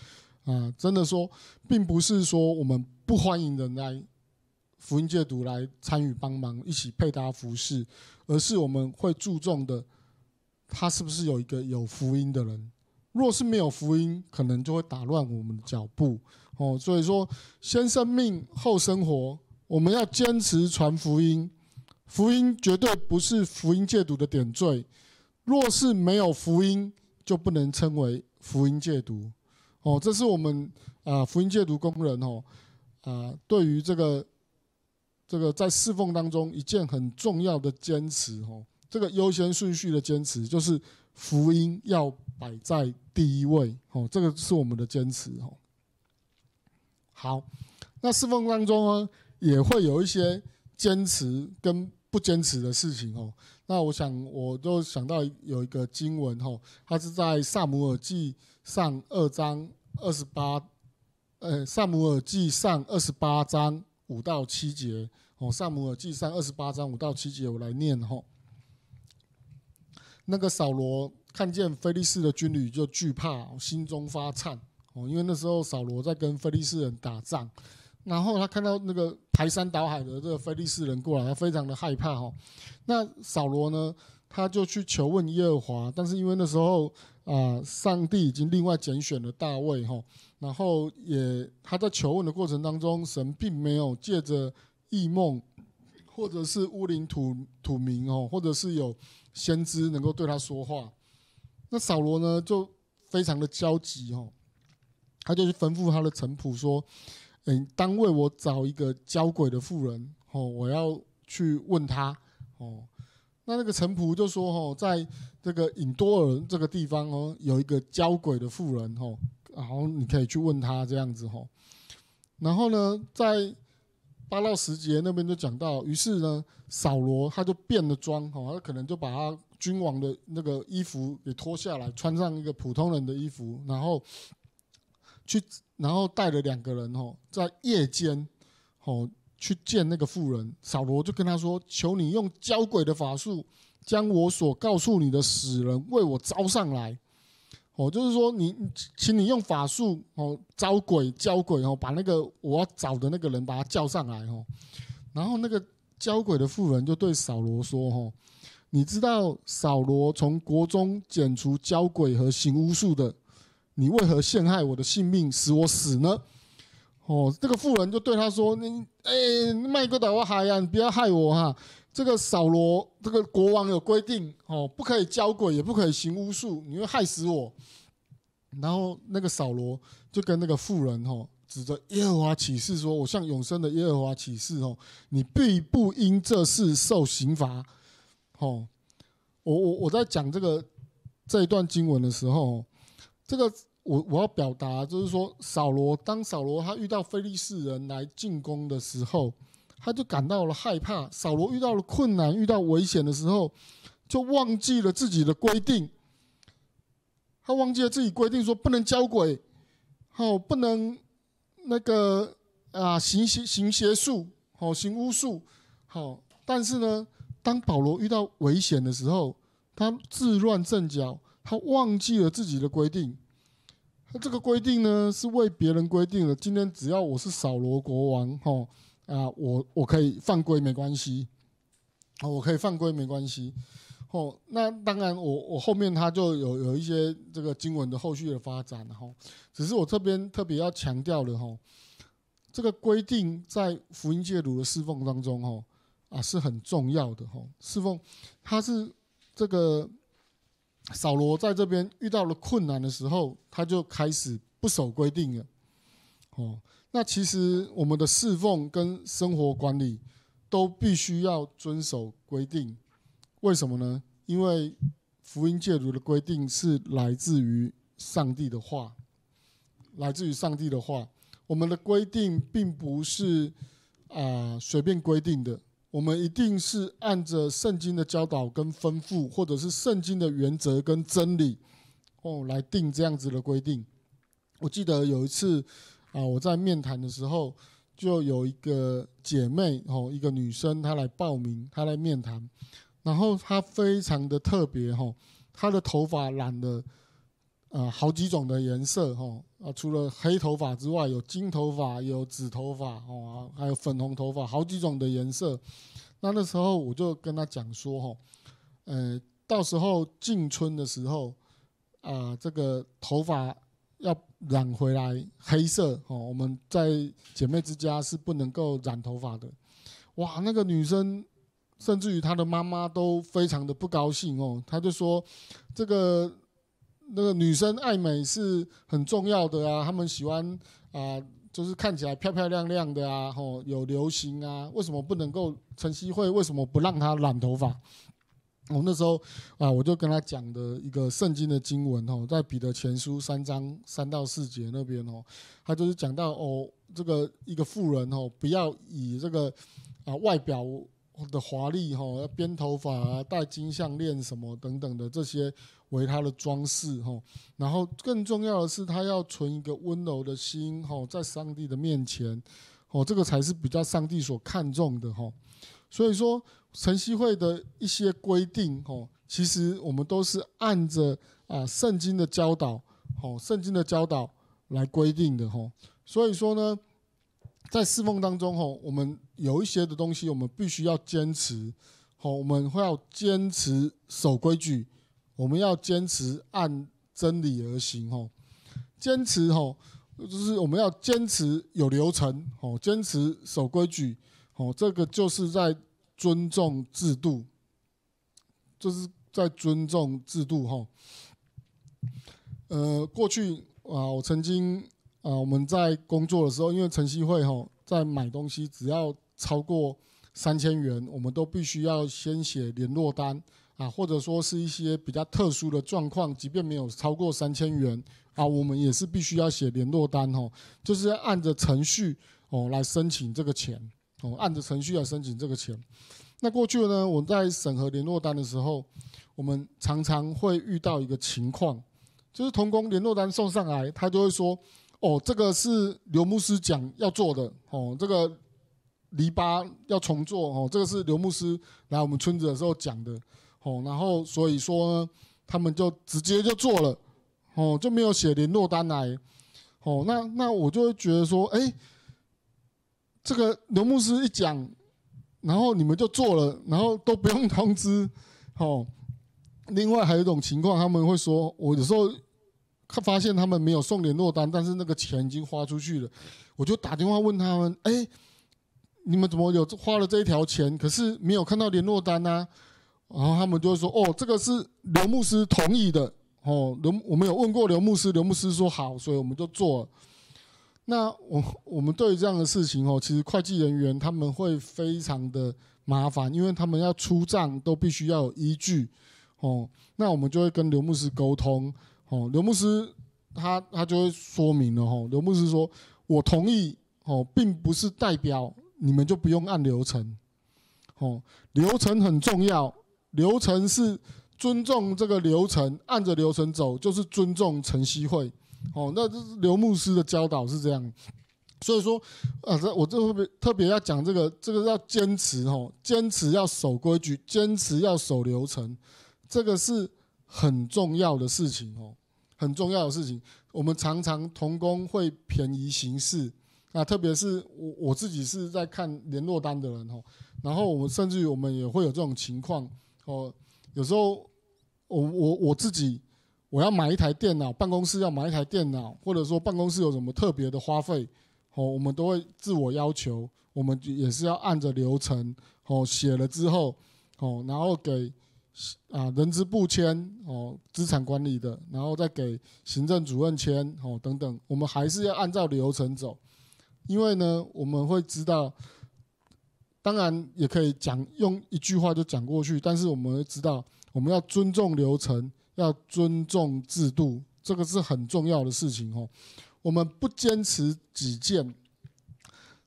啊，真的说，并不是说我们不欢迎人来福音戒毒来参与帮忙，一起配搭服饰，而是我们会注重的，他是不是有一个有福音的人。若是没有福音，可能就会打乱我们的脚步，哦，所以说先生命后生活，我们要坚持传福音，福音绝对不是福音戒毒的点缀，若是没有福音，就不能称为福音戒毒，哦，这是我们啊福音戒毒工人哦，啊，对于这个这个在侍奉当中一件很重要的坚持哦，这个优先顺序的坚持，就是福音要。摆在第一位，哦，这个是我们的坚持，哦。好，那侍奉当中呢，也会有一些坚持跟不坚持的事情，哦。那我想，我就想到有一个经文，哦，它是在《萨姆耳记上》二章二十八，呃，《萨姆耳记上》二十八章五到七节，哦，《萨姆耳记上》二十八章五到七节，我来念，吼。那个扫罗看见菲利士的军旅就惧怕，心中发颤哦，因为那时候扫罗在跟菲利士人打仗，然后他看到那个排山倒海的这个菲利士人过来，他非常的害怕哈。那扫罗呢，他就去求问耶和华，但是因为那时候啊，上帝已经另外拣选了大卫哈，然后也他在求问的过程当中，神并没有借着异梦，或者是乌林土土民哦，或者是有。先知能够对他说话，那扫罗呢就非常的焦急哦，他就去吩咐他的臣仆说：“嗯，当为我找一个交鬼的妇人哦，我要去问他哦。”那那个臣仆就说：“哦，在这个尹多尔这个地方哦，有一个交鬼的妇人哦，然后你可以去问他这样子哦。”然后呢，在八到十节那边就讲到，于是呢，扫罗他就变了装，哦，他可能就把他君王的那个衣服给脱下来，穿上一个普通人的衣服，然后去，然后带了两个人，哦，在夜间，哦，去见那个妇人。扫罗就跟他说：“求你用交鬼的法术，将我所告诉你的死人为我招上来。”哦，就是说你，请你用法术哦，招鬼、教鬼哦，把那个我要找的那个人把他叫上来哦。然后那个教鬼的妇人就对扫罗说：“哦，你知道扫罗从国中剪除教鬼和行巫术的，你为何陷害我的性命，使我死呢？”哦，这个妇人就对他说：“你哎，卖哥达我海呀，你不要害我哈。”这个扫罗，这个国王有规定，哦，不可以教鬼，也不可以行巫术，你会害死我。然后那个扫罗就跟那个妇人，吼，指着耶和华起誓说：“我向永生的耶和华起誓，哦，你必不因这事受刑罚。”吼，我我我在讲这个这一段经文的时候，这个我我要表达就是说，扫罗当扫罗他遇到非利士人来进攻的时候。他就感到了害怕。扫罗遇到了困难、遇到危险的时候，就忘记了自己的规定。他忘记了自己规定说不能交鬼，好不能那个啊行邪行邪术，好行巫术。好，但是呢，当保罗遇到危险的时候，他自乱阵脚，他忘记了自己的规定。他这个规定呢，是为别人规定的。今天只要我是扫罗国王，哈。啊，我我可以犯规没关系，啊，我可以犯规没关系，哦，那当然，我我后面他就有有一些这个经文的后续的发展，哦，只是我这边特别要强调的吼，这个规定在福音戒毒的侍奉当中，哦，啊是很重要的哦，侍奉他是这个扫罗在这边遇到了困难的时候，他就开始不守规定了，哦。那其实我们的侍奉跟生活管理，都必须要遵守规定，为什么呢？因为福音戒毒的规定是来自于上帝的话，来自于上帝的话，我们的规定并不是啊随便规定的，我们一定是按着圣经的教导跟吩咐，或者是圣经的原则跟真理哦来定这样子的规定。我记得有一次。啊，我在面谈的时候，就有一个姐妹吼，一个女生，她来报名，她来面谈，然后她非常的特别吼，她的头发染的，呃，好几种的颜色吼，啊，除了黑头发之外，有金头发，有紫头发哦，还有粉红头发，好几种的颜色。那那时候我就跟她讲说吼，呃，到时候进村的时候啊，这个头发。要染回来黑色哦，我们在姐妹之家是不能够染头发的。哇，那个女生，甚至于她的妈妈都非常的不高兴哦。她就说，这个那个女生爱美是很重要的啊，她们喜欢啊，就是看起来漂漂亮亮的啊，吼，有流行啊，为什么不能够晨曦会？为什么不让她染头发？我那时候啊，我就跟他讲的一个圣经的经文哦，在彼得前书三章三到四节那边哦，他就是讲到哦，这个一个富人哦，不要以这个啊外表的华丽哈，要编头发啊，戴金项链什么等等的这些为他的装饰哈，然后更重要的是，他要存一个温柔的心哈，在上帝的面前哦，这个才是比较上帝所看重的哈。所以说，晨曦会的一些规定，吼，其实我们都是按着啊圣经的教导，哦，圣经的教导来规定的，吼。所以说呢，在侍奉当中，吼，我们有一些的东西，我们必须要坚持，哦，我们会要坚持守规矩，我们要坚持按真理而行，吼，坚持，吼，就是我们要坚持有流程，吼，坚持守规矩，吼，这个就是在。尊重制度，就是在尊重制度哈。呃，过去啊，我曾经啊，我们在工作的时候，因为晨西会哈，在买东西只要超过三千元，我们都必须要先写联络单啊，或者说是一些比较特殊的状况，即便没有超过三千元啊，我们也是必须要写联络单哈，就是按着程序哦来申请这个钱。按着程序来申请这个钱。那过去呢，我在审核联络单的时候，我们常常会遇到一个情况，就是童工联络单送上来，他就会说：“哦，这个是刘牧师讲要做的，哦，这个篱笆要重做，哦，这个是刘牧师来我们村子的时候讲的，哦，然后所以说他们就直接就做了，哦，就没有写联络单来，哦，那那我就会觉得说，哎。”这个刘牧师一讲，然后你们就做了，然后都不用通知，哦。另外还有一种情况，他们会说，我有时候他发现他们没有送联络单，但是那个钱已经花出去了，我就打电话问他们，哎，你们怎么有花了这一条钱，可是没有看到联络单呢？然后他们就会说，哦，这个是刘牧师同意的，哦，刘我们有问过刘牧师，刘牧师说好，所以我们就做了。那我 我们对于这样的事情哦，其实会计人员他们会非常的麻烦，因为他们要出账都必须要有依据，哦，那我们就会跟刘牧师沟通，哦，刘牧师他他就会说明了，吼，刘牧师说，我同意，哦，并不是代表你们就不用按流程，哦，流程很重要，流程是尊重这个流程，按着流程走就是尊重晨曦会。哦，那这是刘牧师的教导是这样，所以说啊，这我这特别特别要讲这个，这个要坚持哦，坚持要守规矩，坚持要守流程，这个是很重要的事情哦，很重要的事情。我们常常同工会便宜行事，啊，特别是我我自己是在看联络单的人哦，然后我们甚至于我们也会有这种情况哦，有时候我我我自己。我要买一台电脑，办公室要买一台电脑，或者说办公室有什么特别的花费，哦，我们都会自我要求，我们也是要按着流程，哦写了之后，哦然后给啊人资部签，哦资产管理的，然后再给行政主任签，哦等等，我们还是要按照流程走，因为呢我们会知道，当然也可以讲用一句话就讲过去，但是我们会知道我们要尊重流程。要尊重制度，这个是很重要的事情哦。我们不坚持己见，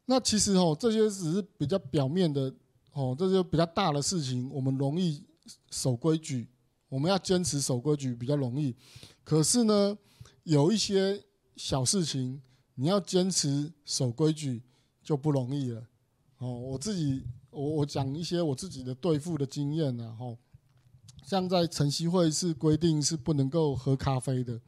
那其实哦，这些只是比较表面的哦。这些比较大的事情，我们容易守规矩，我们要坚持守规矩比较容易。可是呢，有一些小事情，你要坚持守规矩就不容易了哦。我自己，我我讲一些我自己的对付的经验，然后。像在晨曦会是规定是不能够喝咖啡的，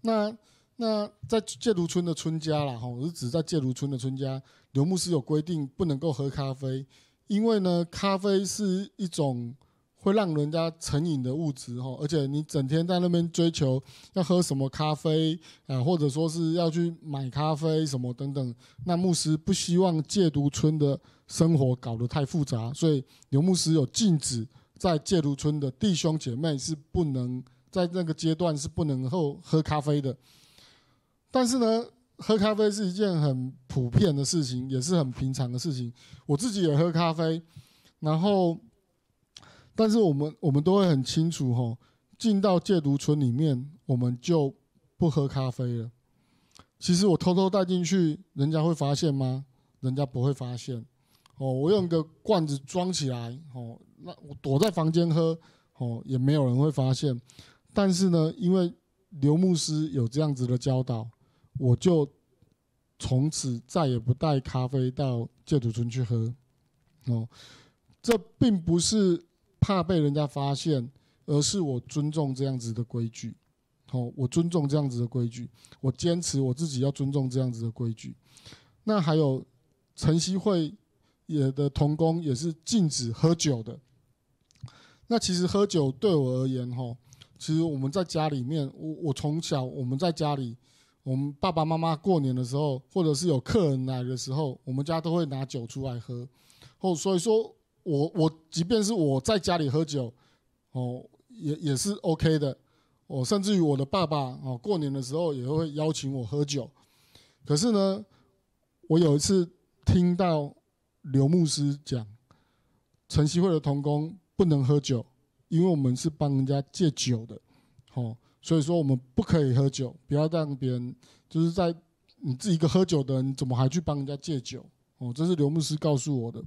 那那在戒毒村的村家啦吼，是指在戒毒村的村家，刘牧师有规定不能够喝咖啡，因为呢咖啡是一种会让人家成瘾的物质吼，而且你整天在那边追求要喝什么咖啡啊，或者说是要去买咖啡什么等等，那牧师不希望戒毒村的生活搞得太复杂，所以刘牧师有禁止。在戒毒村的弟兄姐妹是不能在那个阶段是不能够喝咖啡的。但是呢，喝咖啡是一件很普遍的事情，也是很平常的事情。我自己也喝咖啡，然后，但是我们我们都会很清楚，吼，进到戒毒村里面，我们就不喝咖啡了。其实我偷偷带进去，人家会发现吗？人家不会发现。哦，我用一个罐子装起来，哦。那我躲在房间喝，哦，也没有人会发现。但是呢，因为刘牧师有这样子的教导，我就从此再也不带咖啡到戒毒村去喝。哦，这并不是怕被人家发现，而是我尊重这样子的规矩。哦，我尊重这样子的规矩，我坚持我自己要尊重这样子的规矩。那还有晨曦会也的童工也是禁止喝酒的。那其实喝酒对我而言，吼，其实我们在家里面，我我从小我们在家里，我们爸爸妈妈过年的时候，或者是有客人来的时候，我们家都会拿酒出来喝。哦，所以说，我我即便是我在家里喝酒，哦，也也是 OK 的。我甚至于我的爸爸哦，过年的时候也会邀请我喝酒。可是呢，我有一次听到刘牧师讲晨曦会的童工。不能喝酒，因为我们是帮人家戒酒的，哦，所以说我们不可以喝酒，不要让别人就是在你自己一个喝酒的人，怎么还去帮人家戒酒？哦，这是刘牧师告诉我的。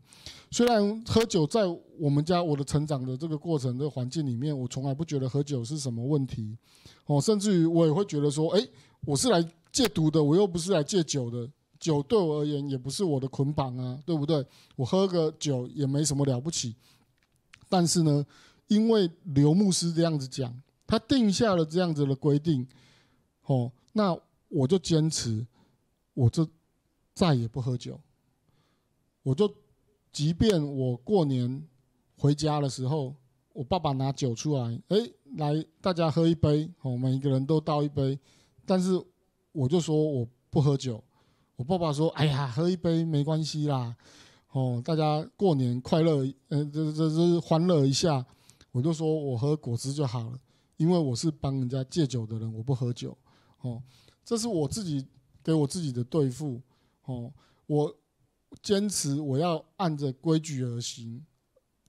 虽然喝酒在我们家我的成长的这个过程的环境里面，我从来不觉得喝酒是什么问题，哦，甚至于我也会觉得说，哎，我是来戒毒的，我又不是来戒酒的，酒对我而言也不是我的捆绑啊，对不对？我喝个酒也没什么了不起。但是呢，因为刘牧师这样子讲，他定下了这样子的规定，哦，那我就坚持，我就再也不喝酒。我就，即便我过年回家的时候，我爸爸拿酒出来，哎，来大家喝一杯，哦，每一个人都倒一杯，但是我就说我不喝酒。我爸爸说，哎呀，喝一杯没关系啦。哦，大家过年快乐，呃，这这这欢乐一下，我就说我喝果汁就好了，因为我是帮人家戒酒的人，我不喝酒。哦，这是我自己给我自己的对付。哦，我坚持我要按着规矩而行，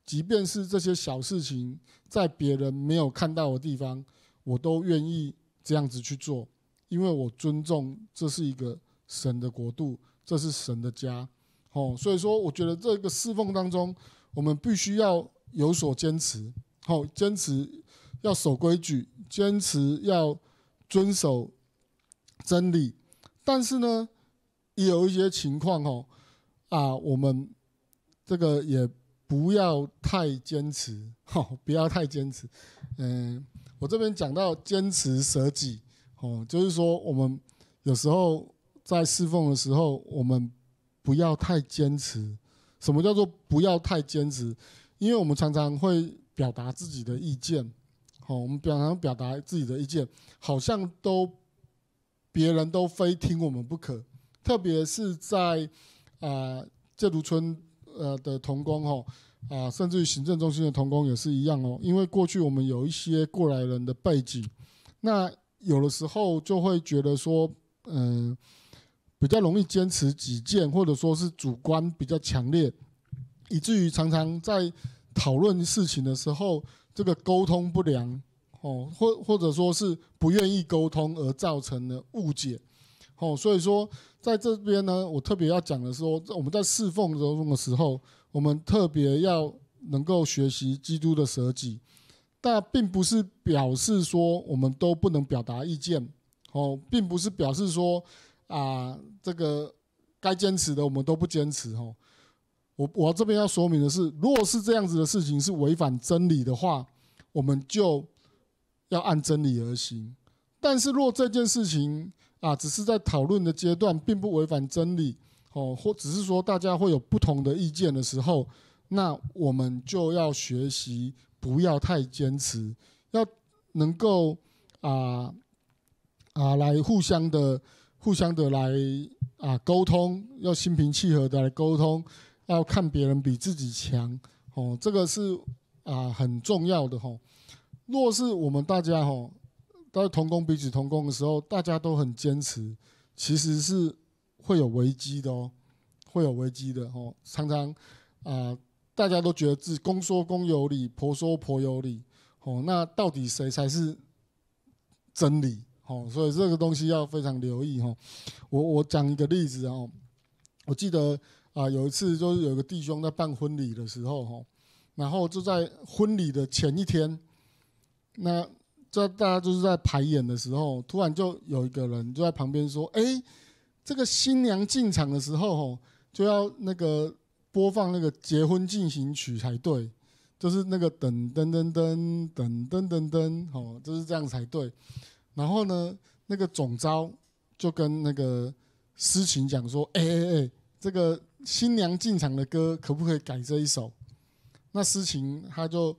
即便是这些小事情，在别人没有看到的地方，我都愿意这样子去做，因为我尊重，这是一个神的国度，这是神的家。哦，所以说，我觉得这个侍奉当中，我们必须要有所坚持，好，坚持要守规矩，坚持要遵守真理。但是呢，也有一些情况，哦，啊，我们这个也不要太坚持，哈，不要太坚持。嗯，我这边讲到坚持舍己，哦，就是说我们有时候在侍奉的时候，我们。不要太坚持。什么叫做不要太坚持？因为我们常常会表达自己的意见，好，我们常常表达自己的意见，好像都别人都非听我们不可。特别是在啊，戒毒村呃的童工吼啊，甚至于行政中心的童工也是一样哦。因为过去我们有一些过来人的背景，那有的时候就会觉得说，嗯。比较容易坚持己见，或者说是主观比较强烈，以至于常常在讨论事情的时候，这个沟通不良，哦，或或者说是不愿意沟通而造成的误解，哦，所以说在这边呢，我特别要讲的是，我们在侍奉中的时候，我们特别要能够学习基督的舍己，但并不是表示说我们都不能表达意见，哦，并不是表示说。啊，这个该坚持的我们都不坚持哦。我我这边要说明的是，如果是这样子的事情是违反真理的话，我们就要按真理而行。但是若这件事情啊，只是在讨论的阶段，并不违反真理哦，或只是说大家会有不同的意见的时候，那我们就要学习不要太坚持，要能够啊啊来互相的。互相的来啊沟通，要心平气和的来沟通，要看别人比自己强哦，这个是啊很重要的吼。若是我们大家吼在同工彼此同工的时候，大家都很坚持，其实是会有危机的哦，会有危机的哦。常常啊，大家都觉得自己公说公有理，婆说婆有理哦，那到底谁才是真理？哦，所以这个东西要非常留意哈。我我讲一个例子哦，我记得啊，有一次就是有个弟兄在办婚礼的时候哈，然后就在婚礼的前一天，那在大家就是在排演的时候，突然就有一个人就在旁边说：“哎，这个新娘进场的时候哦，就要那个播放那个结婚进行曲才对，就是那个噔噔噔噔噔噔噔噔，哦，就是这样才对。”然后呢，那个总招就跟那个诗情讲说：“哎哎哎，这个新娘进场的歌可不可以改这一首？”那诗情他就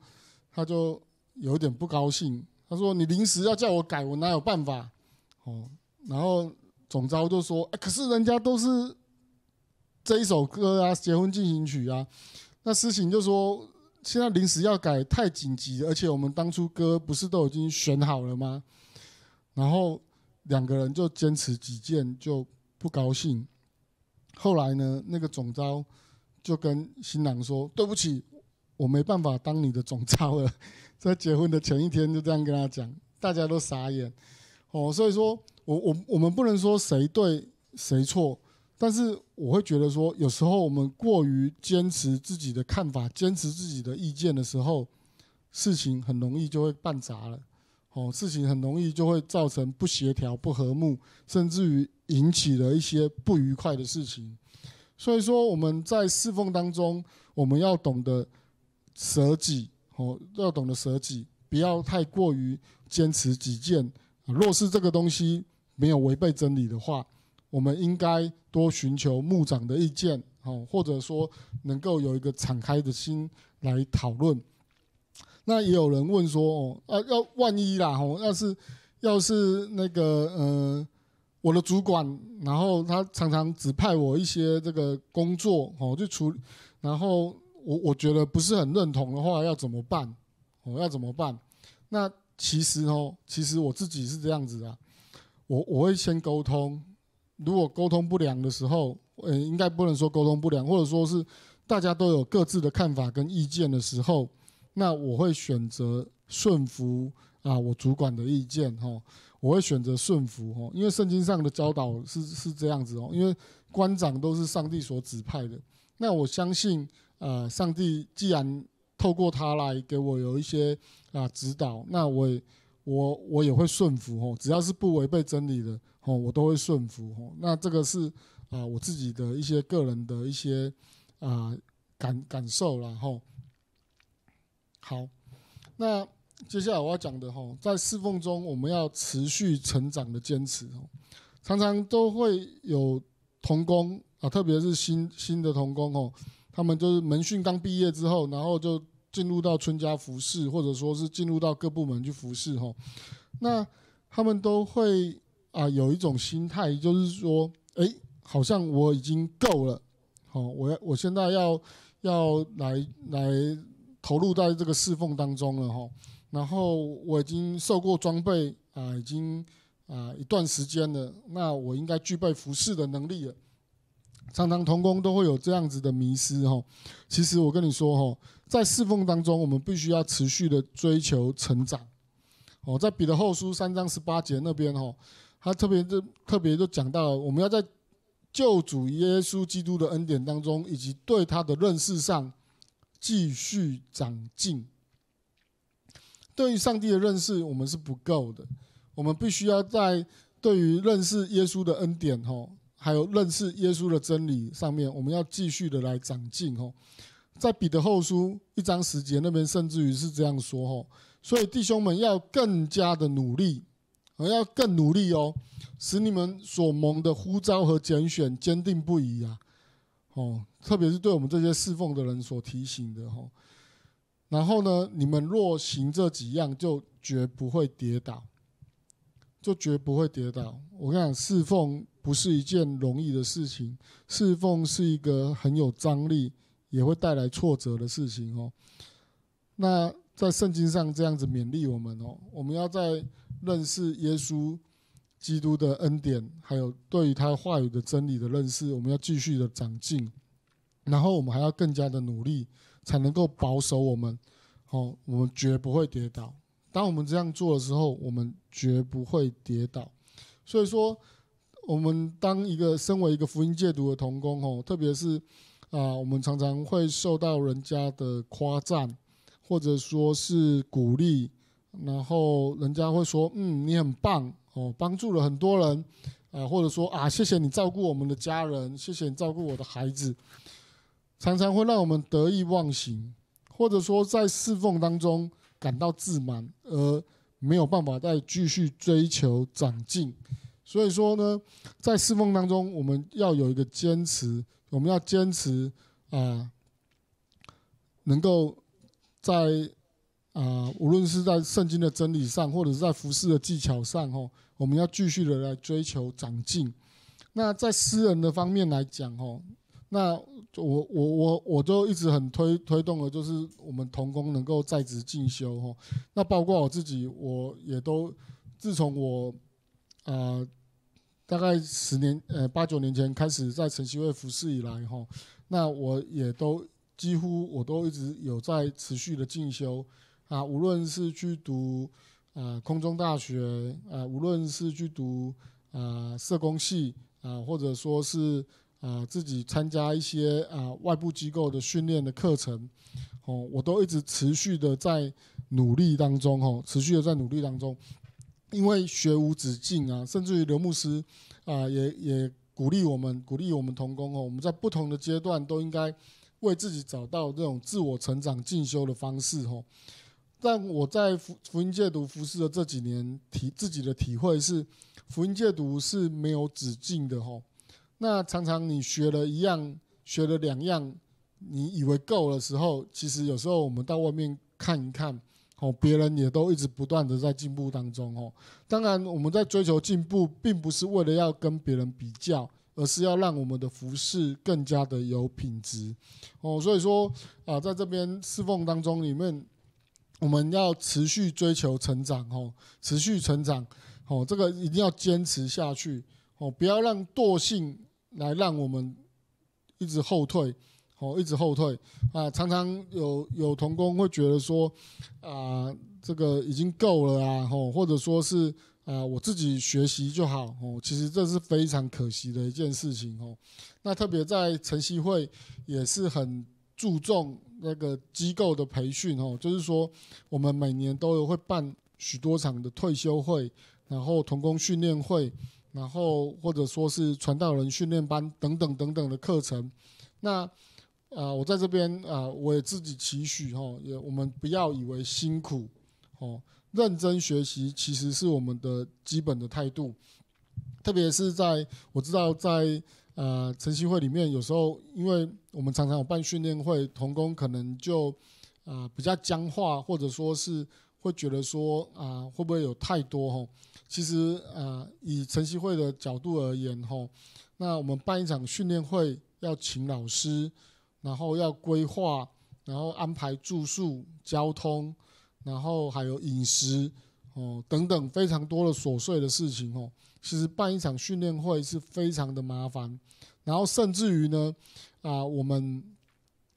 他就有点不高兴，他说：“你临时要叫我改，我哪有办法？”哦，然后总招就说：“哎，可是人家都是这一首歌啊，结婚进行曲啊。”那诗情就说：“现在临时要改太紧急，而且我们当初歌不是都已经选好了吗？”然后两个人就坚持己见，就不高兴。后来呢，那个总招就跟新郎说：“对不起，我没办法当你的总招了。”在结婚的前一天就这样跟他讲，大家都傻眼。哦，所以说，我我我们不能说谁对谁错，但是我会觉得说，有时候我们过于坚持自己的看法、坚持自己的意见的时候，事情很容易就会办砸了。哦，事情很容易就会造成不协调、不和睦，甚至于引起了一些不愉快的事情。所以说，我们在侍奉当中，我们要懂得舍己，哦，要懂得舍己，不要太过于坚持己见。若是这个东西没有违背真理的话，我们应该多寻求牧长的意见，哦，或者说能够有一个敞开的心来讨论。那也有人问说：“哦，啊，要万一啦，吼，要是要是那个，嗯，我的主管，然后他常常指派我一些这个工作，哦，就处理，然后我我觉得不是很认同的话，要怎么办？哦，要怎么办？那其实哦，其实我自己是这样子啊，我我会先沟通，如果沟通不良的时候，嗯，应该不能说沟通不良，或者说是大家都有各自的看法跟意见的时候。”那我会选择顺服啊，我主管的意见哈，我会选择顺服哈，因为圣经上的教导是是这样子哦，因为官长都是上帝所指派的。那我相信啊，上帝既然透过他来给我有一些啊指导，那我也我我也会顺服哦，只要是不违背真理的哦，我都会顺服哦。那这个是啊，我自己的一些个人的一些啊感感受然后。好，那接下来我要讲的哈，在侍奉中我们要持续成长的坚持哦，常常都会有童工啊，特别是新新的童工哦，他们就是门训刚毕业之后，然后就进入到春家服侍，或者说是进入到各部门去服侍哈，那他们都会啊有一种心态，就是说，哎，好像我已经够了，好，我我现在要要来来。投入在这个侍奉当中了哈，然后我已经受过装备啊，已经啊一段时间了，那我应该具备服侍的能力了。常常同工都会有这样子的迷失哈，其实我跟你说哈，在侍奉当中，我们必须要持续的追求成长。哦，在彼得后书三章十八节那边哈，他特别就特别就讲到，我们要在救主耶稣基督的恩典当中，以及对他的认识上。继续长进。对于上帝的认识，我们是不够的，我们必须要在对于认识耶稣的恩典吼，还有认识耶稣的真理上面，我们要继续的来长进吼。在彼得后书一章十节那边，甚至于是这样说吼，所以弟兄们要更加的努力，而要更努力哦，使你们所蒙的呼召和拣选坚定不移啊，哦。特别是对我们这些侍奉的人所提醒的吼，然后呢，你们若行这几样，就绝不会跌倒，就绝不会跌倒。我跟你讲，侍奉不是一件容易的事情，侍奉是一个很有张力，也会带来挫折的事情哦。那在圣经上这样子勉励我们哦，我们要在认识耶稣基督的恩典，还有对于他话语的真理的认识，我们要继续的长进。然后我们还要更加的努力，才能够保守我们，哦，我们绝不会跌倒。当我们这样做的时候，我们绝不会跌倒。所以说，我们当一个身为一个福音戒读的童工哦，特别是啊，我们常常会受到人家的夸赞，或者说是鼓励，然后人家会说，嗯，你很棒哦，帮助了很多人啊，或者说啊，谢谢你照顾我们的家人，谢谢你照顾我的孩子。常常会让我们得意忘形，或者说在侍奉当中感到自满，而没有办法再继续追求长进。所以说呢，在侍奉当中，我们要有一个坚持，我们要坚持啊，能够在啊，无论是在圣经的真理上，或者是在服侍的技巧上，吼，我们要继续的来追求长进。那在私人的方面来讲，吼。那我我我我就一直很推推动的，就是我们童工能够在职进修哦，那包括我自己，我也都自从我啊大概十年呃八九年前开始在晨曦会服侍以来哈，那我也都几乎我都一直有在持续的进修啊，无论是去读啊空中大学啊，无论是去读啊社工系啊，或者说是。啊，自己参加一些啊外部机构的训练的课程，哦，我都一直持续的在努力当中，哦，持续的在努力当中，因为学无止境啊，甚至于刘牧师啊，也也鼓励我们，鼓励我们同工哦，我们在不同的阶段都应该为自己找到这种自我成长进修的方式，哦。但我在福福音戒毒服侍的这几年，体自己的体会是，福音戒毒是没有止境的，吼。那常常你学了一样，学了两样，你以为够的时候，其实有时候我们到外面看一看，哦，别人也都一直不断的在进步当中哦。当然，我们在追求进步，并不是为了要跟别人比较，而是要让我们的服饰更加的有品质哦。所以说啊，在这边侍奉当中里面，我们要持续追求成长哦，持续成长哦，这个一定要坚持下去哦，不要让惰性。来让我们一直后退，哦，一直后退啊！常常有有同工会觉得说，啊，这个已经够了啊，吼，或者说是啊，我自己学习就好，哦，其实这是非常可惜的一件事情，哦。那特别在晨曦会也是很注重那个机构的培训，哦，就是说我们每年都有会办许多场的退休会，然后同工训练会。然后或者说是传道人训练班等等等等的课程，那啊，我在这边啊，我也自己期许哈，也我们不要以为辛苦哦，认真学习其实是我们的基本的态度，特别是在我知道在啊晨曦会里面，有时候因为我们常常有办训练会，同工可能就啊比较僵化，或者说是会觉得说啊会不会有太多哈。其实啊，以晨曦会的角度而言，吼，那我们办一场训练会，要请老师，然后要规划，然后安排住宿、交通，然后还有饮食，哦，等等非常多的琐碎的事情，哦，其实办一场训练会是非常的麻烦，然后甚至于呢，啊，我们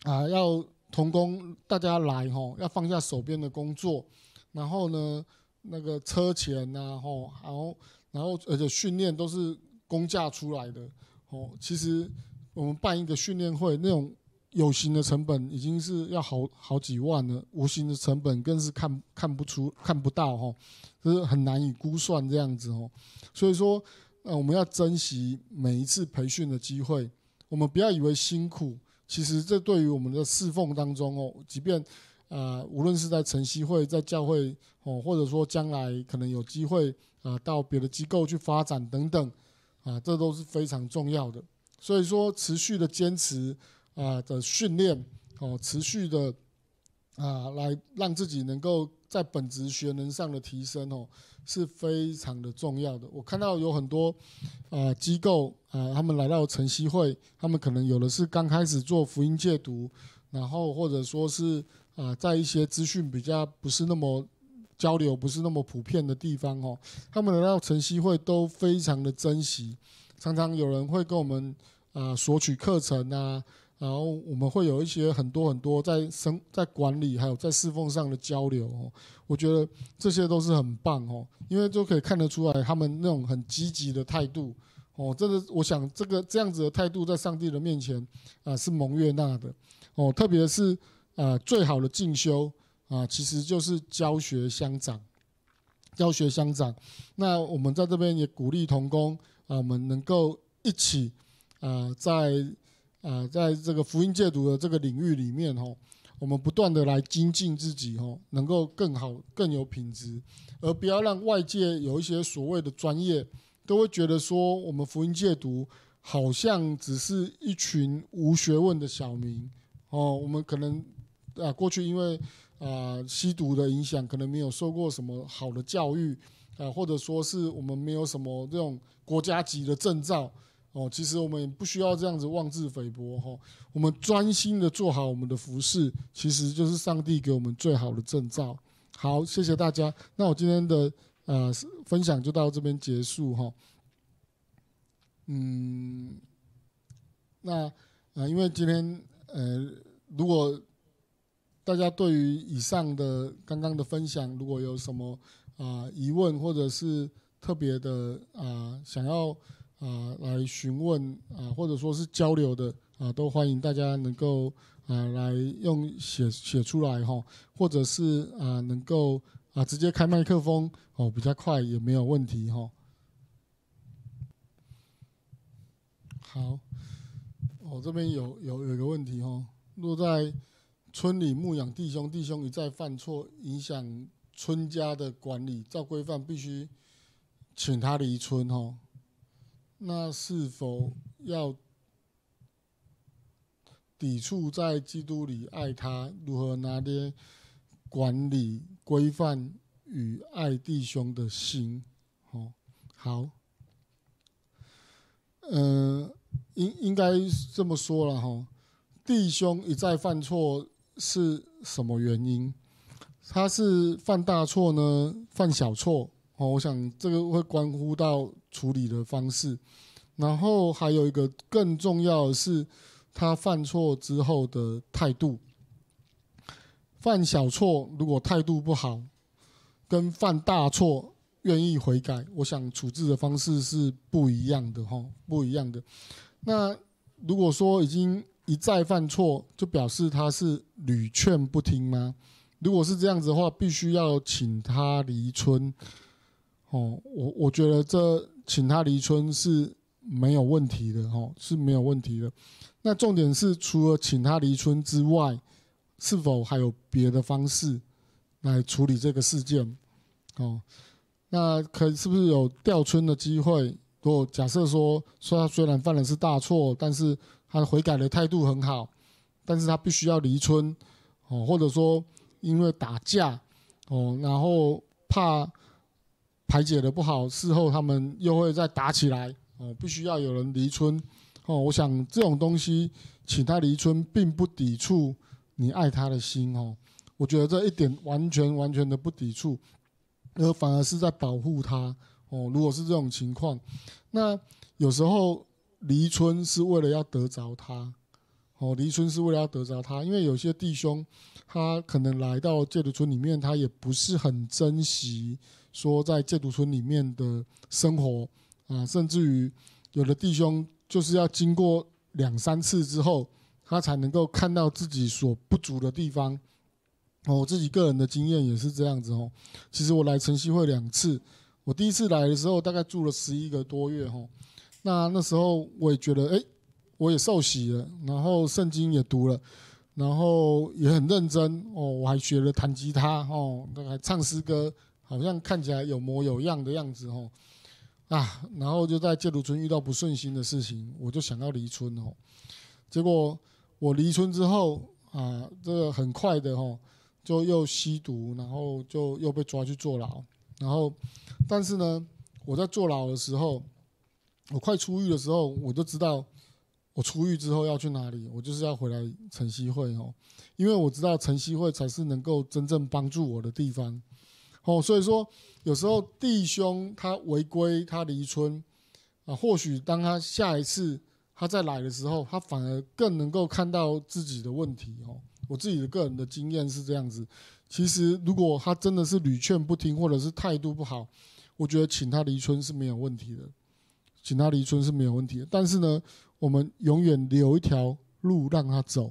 啊要同工大家来，吼，要放下手边的工作，然后呢。那个车钱呐，吼，然后，然后，而且训练都是工价出来的，哦，其实我们办一个训练会，那种有形的成本已经是要好好几万了，无形的成本更是看看不出、看不到，吼，就是很难以估算这样子哦。所以说，呃，我们要珍惜每一次培训的机会，我们不要以为辛苦，其实这对于我们的侍奉当中哦，即便。啊，无论是在晨曦会、在教会哦，或者说将来可能有机会啊，到别的机构去发展等等，啊，这都是非常重要的。所以说，持续的坚持啊的训练哦，持续的啊，来让自己能够在本职学能上的提升哦，是非常的重要的。我看到有很多啊机构啊，他们来到晨曦会，他们可能有的是刚开始做福音戒毒，然后或者说是。啊，在一些资讯比较不是那么交流、不是那么普遍的地方哦，他们来到晨曦会都非常的珍惜。常常有人会跟我们啊索取课程呐，然后我们会有一些很多很多在生、在管理还有在侍奉上的交流哦。我觉得这些都是很棒哦，因为都可以看得出来他们那种很积极的态度哦。这个我想，这个这样子的态度在上帝的面前啊是蒙悦纳的哦，特别是。啊，最好的进修啊，其实就是教学相长，教学相长。那我们在这边也鼓励童工啊，我们能够一起啊，在啊，在这个福音戒读的这个领域里面哦，我们不断的来精进自己哦，能够更好、更有品质，而不要让外界有一些所谓的专业都会觉得说，我们福音戒读好像只是一群无学问的小民哦，我们可能。啊，过去因为啊吸毒的影响，可能没有受过什么好的教育啊，或者说是我们没有什么这种国家级的证照哦。其实我们不需要这样子妄自菲薄哈，我们专心的做好我们的服饰，其实就是上帝给我们最好的证照。好，谢谢大家。那我今天的呃分享就到这边结束哈。嗯，那啊，因为今天呃，如果大家对于以上的刚刚的分享，如果有什么啊疑问，或者是特别的啊想要啊来询问啊，或者说是交流的啊，都欢迎大家能够啊来用写写出来哈，或者是啊能够啊直接开麦克风哦，比较快也没有问题哈。好，我这边有有有一个问题哦，落在。村里牧养弟兄，弟兄一再犯错，影响村家的管理，照规范必须请他离村哦。那是否要抵触在基督里爱他？如何拿捏管理规范与爱弟兄的心？哦，好，嗯，应应该这么说了哈。弟兄一再犯错。是什么原因？他是犯大错呢，犯小错哦？我想这个会关乎到处理的方式，然后还有一个更重要的是，他犯错之后的态度。犯小错如果态度不好，跟犯大错愿意悔改，我想处置的方式是不一样的哈，不一样的。那如果说已经。一再犯错，就表示他是屡劝不听吗？如果是这样子的话，必须要请他离村。哦，我我觉得这请他离村是没有问题的，哦，是没有问题的。那重点是，除了请他离村之外，是否还有别的方式来处理这个事件？哦，那可是不是有调村的机会？如果假设说，说他虽然犯了是大错，但是他悔改的态度很好，但是他必须要离村，哦，或者说因为打架，哦，然后怕排解的不好，事后他们又会再打起来，哦，必须要有人离村，哦，我想这种东西，请他离村并不抵触你爱他的心，哦，我觉得这一点完全完全的不抵触，而反而是在保护他，哦，如果是这种情况，那有时候。离村是为了要得着他，哦，离村是为了要得着他。因为有些弟兄，他可能来到戒毒村里面，他也不是很珍惜说在戒毒村里面的生活啊，甚至于有的弟兄就是要经过两三次之后，他才能够看到自己所不足的地方。我自己个人的经验也是这样子哦。其实我来晨曦会两次，我第一次来的时候大概住了十一个多月哦。那那时候我也觉得，哎，我也受洗了，然后圣经也读了，然后也很认真哦，我还学了弹吉他哦，那还唱诗歌，好像看起来有模有样的样子哦，啊，然后就在戒毒村遇到不顺心的事情，我就想要离村哦。结果我离村之后啊，这个很快的哦，就又吸毒，然后就又被抓去坐牢，然后但是呢，我在坐牢的时候。我快出狱的时候，我就知道我出狱之后要去哪里。我就是要回来晨曦会哦，因为我知道晨曦会才是能够真正帮助我的地方哦。所以说，有时候弟兄他违规他离村啊，或许当他下一次他再来的时候，他反而更能够看到自己的问题哦。我自己的个人的经验是这样子。其实，如果他真的是屡劝不听，或者是态度不好，我觉得请他离村是没有问题的。请他离村是没有问题的，但是呢，我们永远留一条路让他走，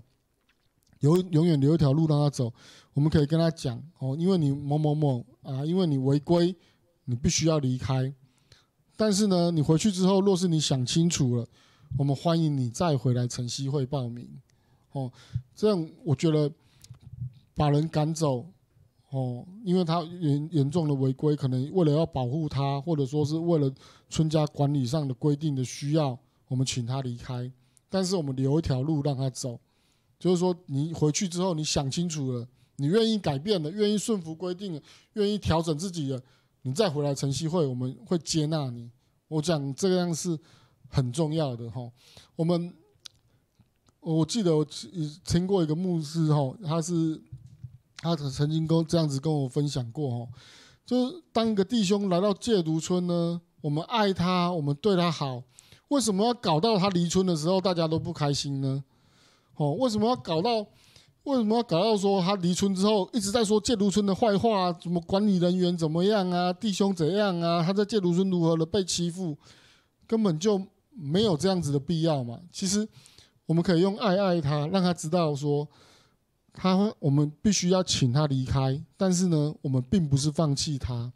永永远留一条路让他走。我们可以跟他讲哦，因为你某某某啊，因为你违规，你必须要离开。但是呢，你回去之后，若是你想清楚了，我们欢迎你再回来晨曦会报名哦。这样我觉得把人赶走。哦，因为他严严重的违规，可能为了要保护他，或者说是为了村家管理上的规定的需要，我们请他离开。但是我们留一条路让他走，就是说你回去之后，你想清楚了，你愿意改变的，愿意顺服规定，愿意调整自己的，你再回来晨曦会，我们会接纳你。我讲这个样是很重要的哈。我们我记得我听过一个牧师哈，他是。他曾经跟这样子跟我分享过哦，就是当一个弟兄来到戒毒村呢，我们爱他，我们对他好，为什么要搞到他离村的时候大家都不开心呢？哦，为什么要搞到？为什么要搞到说他离村之后一直在说戒毒村的坏话？怎么管理人员怎么样啊？弟兄怎样啊？他在戒毒村如何的被欺负？根本就没有这样子的必要嘛。其实我们可以用爱爱他，让他知道说。他，我们必须要请他离开，但是呢，我们并不是放弃他，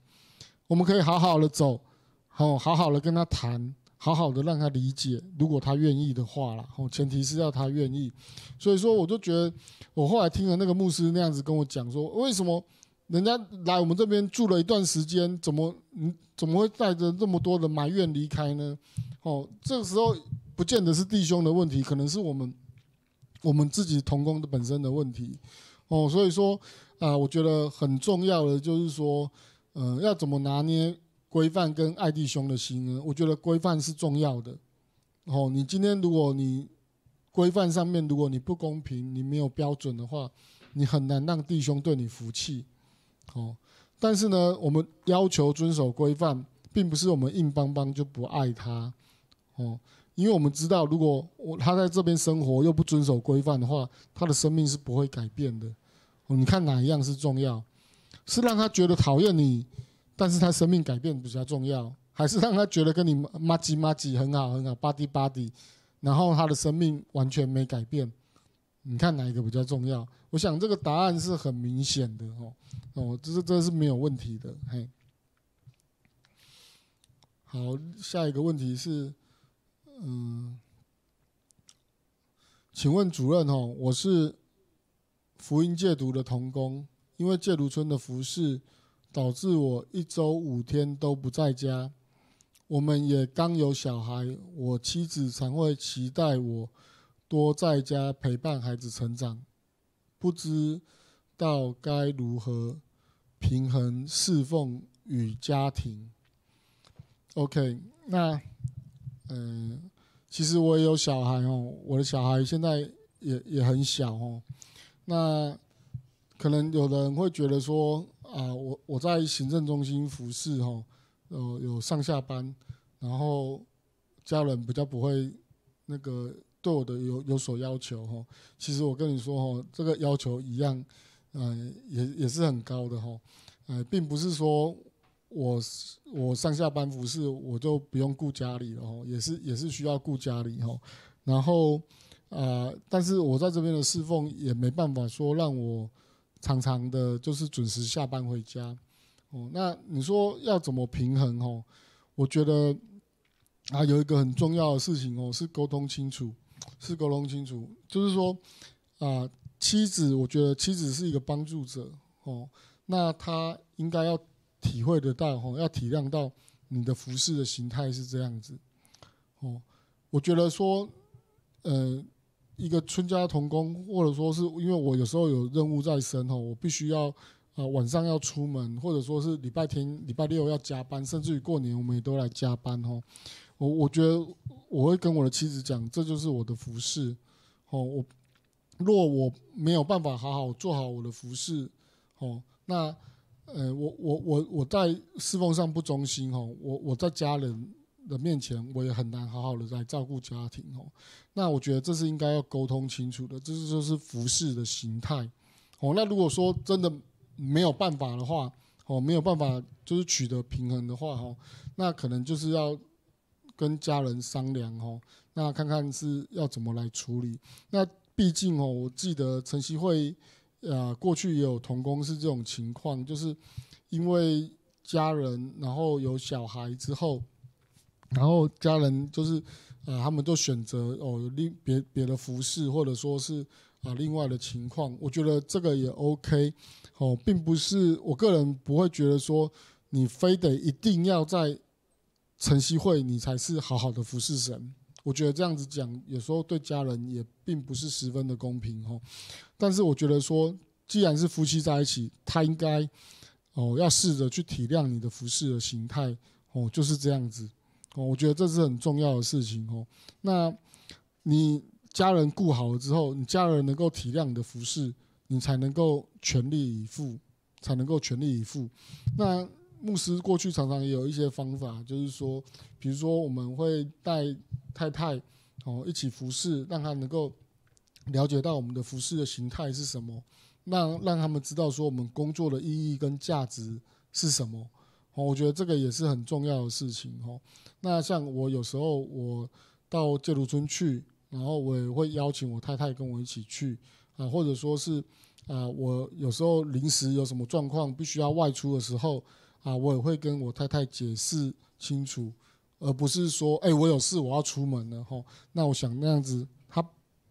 我们可以好好的走，好，好好的跟他谈，好好的让他理解，如果他愿意的话了，哦，前提是要他愿意。所以说，我就觉得，我后来听了那个牧师那样子跟我讲说，为什么人家来我们这边住了一段时间，怎么，怎么会带着那么多的埋怨离开呢？哦，这个时候不见得是弟兄的问题，可能是我们。我们自己童工的本身的问题，哦，所以说啊，我觉得很重要的就是说，嗯，要怎么拿捏规范跟爱弟兄的心呢？我觉得规范是重要的，哦，你今天如果你规范上面如果你不公平，你没有标准的话，你很难让弟兄对你服气，哦。但是呢，我们要求遵守规范，并不是我们硬邦邦就不爱他，哦。因为我们知道，如果我他在这边生活又不遵守规范的话，他的生命是不会改变的。你看哪一样是重要？是让他觉得讨厌你，但是他生命改变比较重要，还是让他觉得跟你妈唧妈唧很好很好，巴迪巴迪，然后他的生命完全没改变？你看哪一个比较重要？我想这个答案是很明显的哦哦，这是这是没有问题的嘿。好，下一个问题是。嗯，请问主任哈，我是福音戒毒的童工，因为戒毒村的服饰导致我一周五天都不在家。我们也刚有小孩，我妻子常会期待我多在家陪伴孩子成长，不知道该如何平衡侍奉与家庭。OK，那嗯。其实我也有小孩哦，我的小孩现在也也很小哦。那可能有人会觉得说，啊，我我在行政中心服侍哦，呃，有上下班，然后家人比较不会那个对我的有有所要求哦。其实我跟你说哦，这个要求一样，嗯，也也是很高的哦，嗯，并不是说。我是我上下班不是我就不用顾家里了哦，也是也是需要顾家里哦。然后啊，但是我在这边的侍奉也没办法说让我常常的就是准时下班回家，哦，那你说要怎么平衡哦？我觉得啊有一个很重要的事情哦，是沟通清楚，是沟通清楚，就是说啊，妻子，我觉得妻子是一个帮助者哦，那他应该要。体会得到吼，要体谅到你的服饰的形态是这样子，哦，我觉得说，呃，一个春家童工，或者说是因为我有时候有任务在身吼，我必须要啊晚上要出门，或者说是礼拜天、礼拜六要加班，甚至于过年我们也都来加班吼。我我觉得我会跟我的妻子讲，这就是我的服饰。哦，我若我没有办法好好做好我的服饰，哦，那。呃，我我我我在侍奉上不忠心吼，我我在家人的面前我也很难好好的来照顾家庭吼。那我觉得这是应该要沟通清楚的，就是说是服侍的形态。哦，那如果说真的没有办法的话，哦，没有办法就是取得平衡的话，哦，那可能就是要跟家人商量哦，那看看是要怎么来处理。那毕竟哦，我记得晨曦会。呃，过去也有同工是这种情况，就是因为家人，然后有小孩之后，然后家人就是，啊，他们都选择哦，另别别的服饰，或者说是啊，另外的情况，我觉得这个也 OK，哦，并不是我个人不会觉得说，你非得一定要在晨曦会，你才是好好的服侍神。我觉得这样子讲，有时候对家人也并不是十分的公平哦。但是我觉得说，既然是夫妻在一起，他应该哦，要试着去体谅你的服饰的形态哦，就是这样子哦。我觉得这是很重要的事情哦。那你家人顾好了之后，你家人能够体谅你的服饰，你才能够全力以赴，才能够全力以赴。那牧师过去常常也有一些方法，就是说，比如说我们会带。太太，哦，一起服侍，让他能够了解到我们的服侍的形态是什么，让让他们知道说我们工作的意义跟价值是什么。哦，我觉得这个也是很重要的事情哦。那像我有时候我到戒毒村去，然后我也会邀请我太太跟我一起去啊，或者说是啊，我有时候临时有什么状况必须要外出的时候啊，我也会跟我太太解释清楚。而不是说，哎，我有事我要出门了吼，那我想那样子，他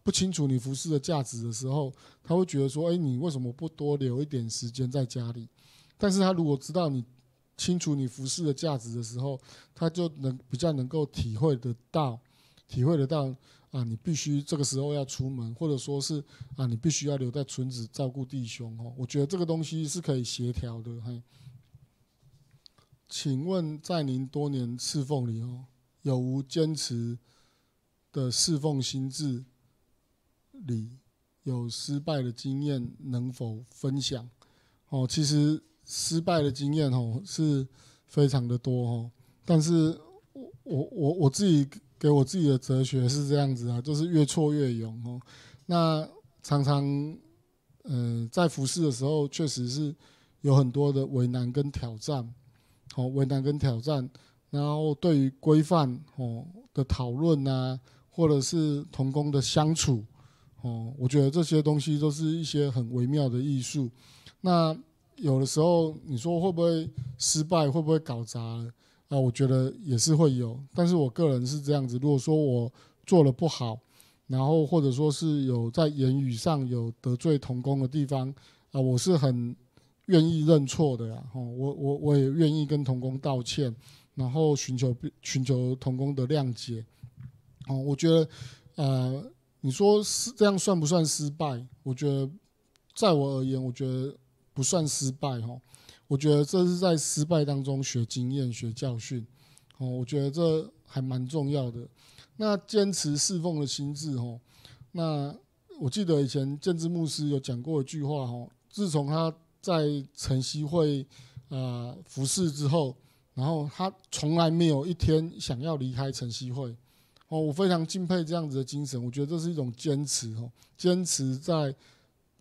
不清楚你服饰的价值的时候，他会觉得说，哎，你为什么不多留一点时间在家里？但是他如果知道你清楚你服饰的价值的时候，他就能比较能够体会得到，体会得到啊，你必须这个时候要出门，或者说是啊，你必须要留在村子照顾弟兄吼。我觉得这个东西是可以协调的嘿。请问，在您多年侍奉里哦，有无坚持的侍奉心智？里有失败的经验能否分享？哦，其实失败的经验哦是非常的多哦。但是我我我我自己给我自己的哲学是这样子啊，就是越挫越勇哦。那常常嗯在服侍的时候，确实是有很多的为难跟挑战。好，为难跟挑战，然后对于规范哦的讨论啊，或者是同工的相处哦，我觉得这些东西都是一些很微妙的艺术。那有的时候你说会不会失败，会不会搞砸了啊？我觉得也是会有。但是我个人是这样子，如果说我做的不好，然后或者说是有在言语上有得罪同工的地方啊，我是很。愿意认错的呀，哦，我我我也愿意跟童工道歉，然后寻求寻求童工的谅解，哦，我觉得，呃，你说是这样算不算失败？我觉得，在我而言，我觉得不算失败，哦，我觉得这是在失败当中学经验、学教训，哦，我觉得这还蛮重要的。那坚持侍奉的心智，哦，那我记得以前建制牧师有讲过一句话，哦，自从他。在晨曦会啊服侍之后，然后他从来没有一天想要离开晨曦会，哦，我非常敬佩这样子的精神，我觉得这是一种坚持哦，坚持在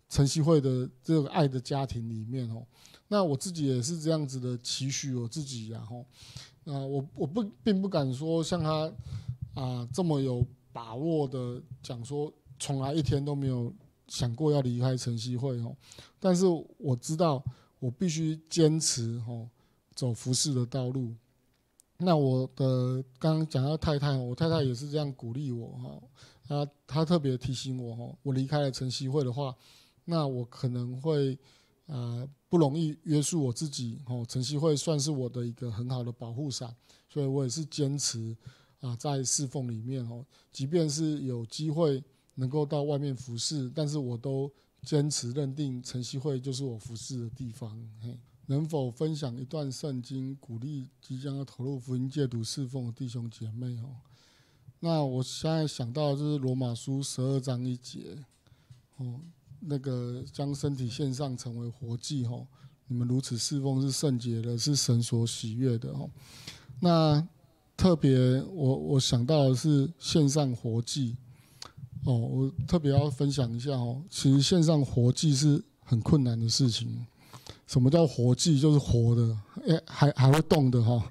晨曦会的这个爱的家庭里面哦。那我自己也是这样子的期许我自己，然后啊，我我不并不敢说像他啊这么有把握的讲说，从来一天都没有。想过要离开晨曦会哦，但是我知道我必须坚持哦，走服饰的道路。那我的刚刚讲到太太，我太太也是这样鼓励我哈。她她特别提醒我哦，我离开了晨曦会的话，那我可能会啊不容易约束我自己哦。晨曦会算是我的一个很好的保护伞，所以我也是坚持啊在侍奉里面哦，即便是有机会。能够到外面服侍，但是我都坚持认定晨曦会就是我服侍的地方。能否分享一段圣经，鼓励即将要投入福音借毒侍奉的弟兄姐妹哦？那我现在想到就是罗马书十二章一节哦，那个将身体献上成为活祭哦，你们如此侍奉是圣洁的，是神所喜悦的哦。那特别我我想到是线上活祭。哦，我特别要分享一下哦。其实线上活祭是很困难的事情。什么叫活祭？就是活的，哎，还还会动的哈。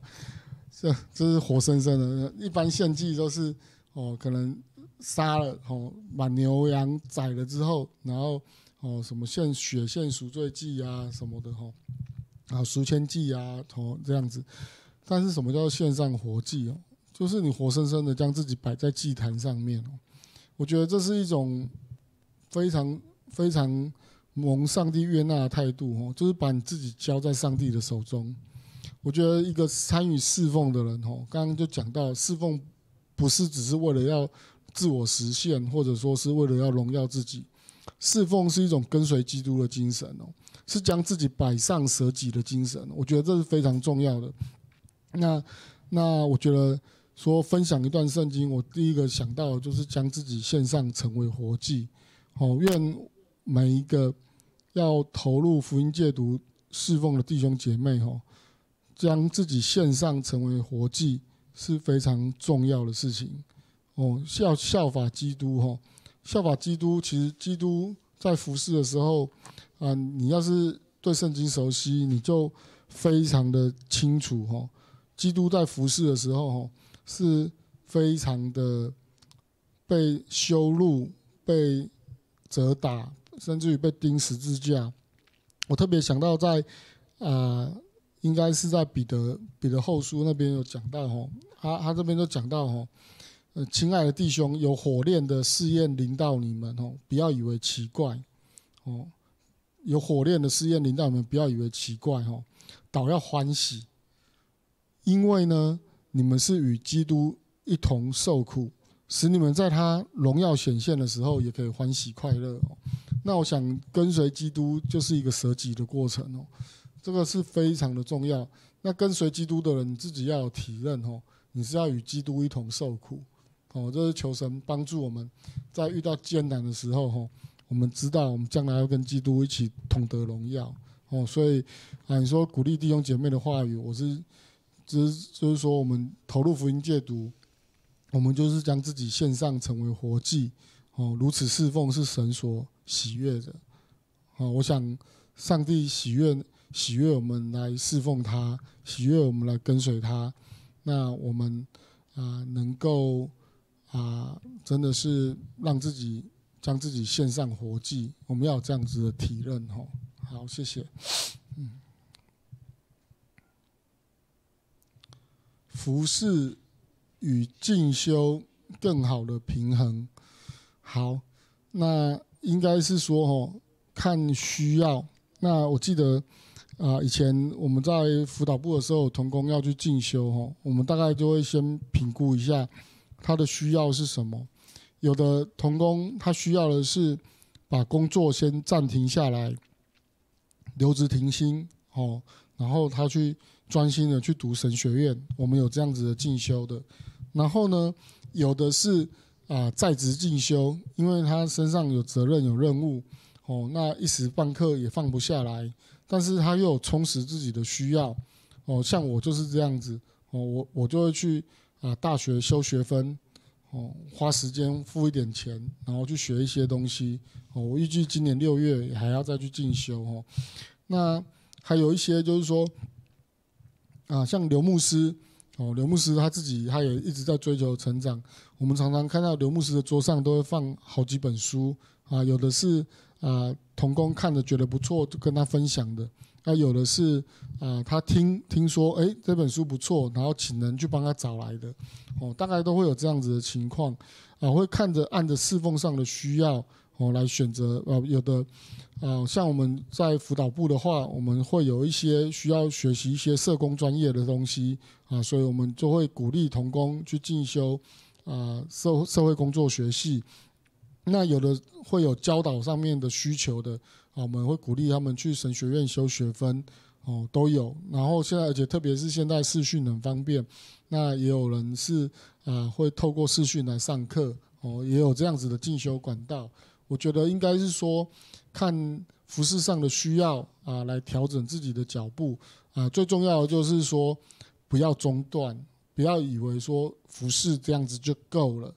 这这是活生生的。一般献祭都是哦，可能杀了哦，把牛羊宰了之后，然后哦，什么献血、献赎罪祭啊什么的哈。啊，赎迁祭啊，哦这样子。但是什么叫线上活祭哦？就是你活生生的将自己摆在祭坛上面哦。我觉得这是一种非常非常蒙上帝悦纳的态度哦，就是把你自己交在上帝的手中。我觉得一个参与侍奉的人哦，刚刚就讲到侍奉不是只是为了要自我实现，或者说是为了要荣耀自己，侍奉是一种跟随基督的精神哦，是将自己摆上舍己的精神。我觉得这是非常重要的。那那我觉得。说分享一段圣经，我第一个想到的就是将自己献上成为活祭。好，愿每一个要投入福音借毒侍奉的弟兄姐妹哈，将自己献上成为活祭是非常重要的事情哦。效效法基督哈，效法基督，其实基督在服侍的时候啊，你要是对圣经熟悉，你就非常的清楚哈。基督在服侍的时候哈。是非常的被羞辱、被责打，甚至于被钉十字架。我特别想到在啊，应该是在彼得彼得后书那边有讲到哦，他他这边就讲到哦。呃，亲爱的弟兄，有火炼的试验临到你们哦，不要以为奇怪哦，有火炼的试验临到你们，不要以为奇怪哦，倒要欢喜，因为呢。你们是与基督一同受苦，使你们在他荣耀显现的时候，也可以欢喜快乐哦。那我想跟随基督就是一个舍己的过程哦，这个是非常的重要。那跟随基督的人自己要有体认哦，你是要与基督一同受苦哦。这是求神帮助我们在遇到艰难的时候吼，我们知道我们将来要跟基督一起同得荣耀哦。所以啊，你说鼓励弟兄姐妹的话语，我是。只是就是说，我们投入福音戒读，我们就是将自己献上成为活祭，哦，如此侍奉是神所喜悦的，哦，我想上帝喜悦喜悦我们来侍奉他，喜悦我们来跟随他，那我们啊能够啊真的是让自己将自己献上活祭，我们要有这样子的体认哦。好，谢谢。服侍与进修更好的平衡，好，那应该是说吼，看需要。那我记得啊，以前我们在辅导部的时候，童工要去进修哦，我们大概就会先评估一下他的需要是什么。有的童工他需要的是把工作先暂停下来，留职停薪哦，然后他去。专心的去读神学院，我们有这样子的进修的，然后呢，有的是啊在职进修，因为他身上有责任有任务，哦，那一时半刻也放不下来，但是他又有充实自己的需要，哦，像我就是这样子，哦，我我就会去啊大学修学分，哦，花时间付一点钱，然后去学一些东西，哦，我预计今年六月也还要再去进修哦，那还有一些就是说。啊，像刘牧师，哦，刘牧师他自己他也一直在追求成长。我们常常看到刘牧师的桌上都会放好几本书，啊，有的是啊，童工看着觉得不错就跟他分享的，那有的是啊，他听听说哎这本书不错，然后请人去帮他找来的，哦，大概都会有这样子的情况，啊，会看着按着侍奉上的需要。哦，来选择啊，有的啊，像我们在辅导部的话，我们会有一些需要学习一些社工专业的东西啊，所以我们就会鼓励童工去进修啊，社社会工作学系。那有的会有教导上面的需求的啊，我们会鼓励他们去神学院修学分哦，都有。然后现在，而且特别是现在视讯很方便，那也有人是啊，会透过视讯来上课哦，也有这样子的进修管道。我觉得应该是说，看服饰上的需要啊，来调整自己的脚步啊。最重要的就是说，不要中断，不要以为说服饰这样子就够了。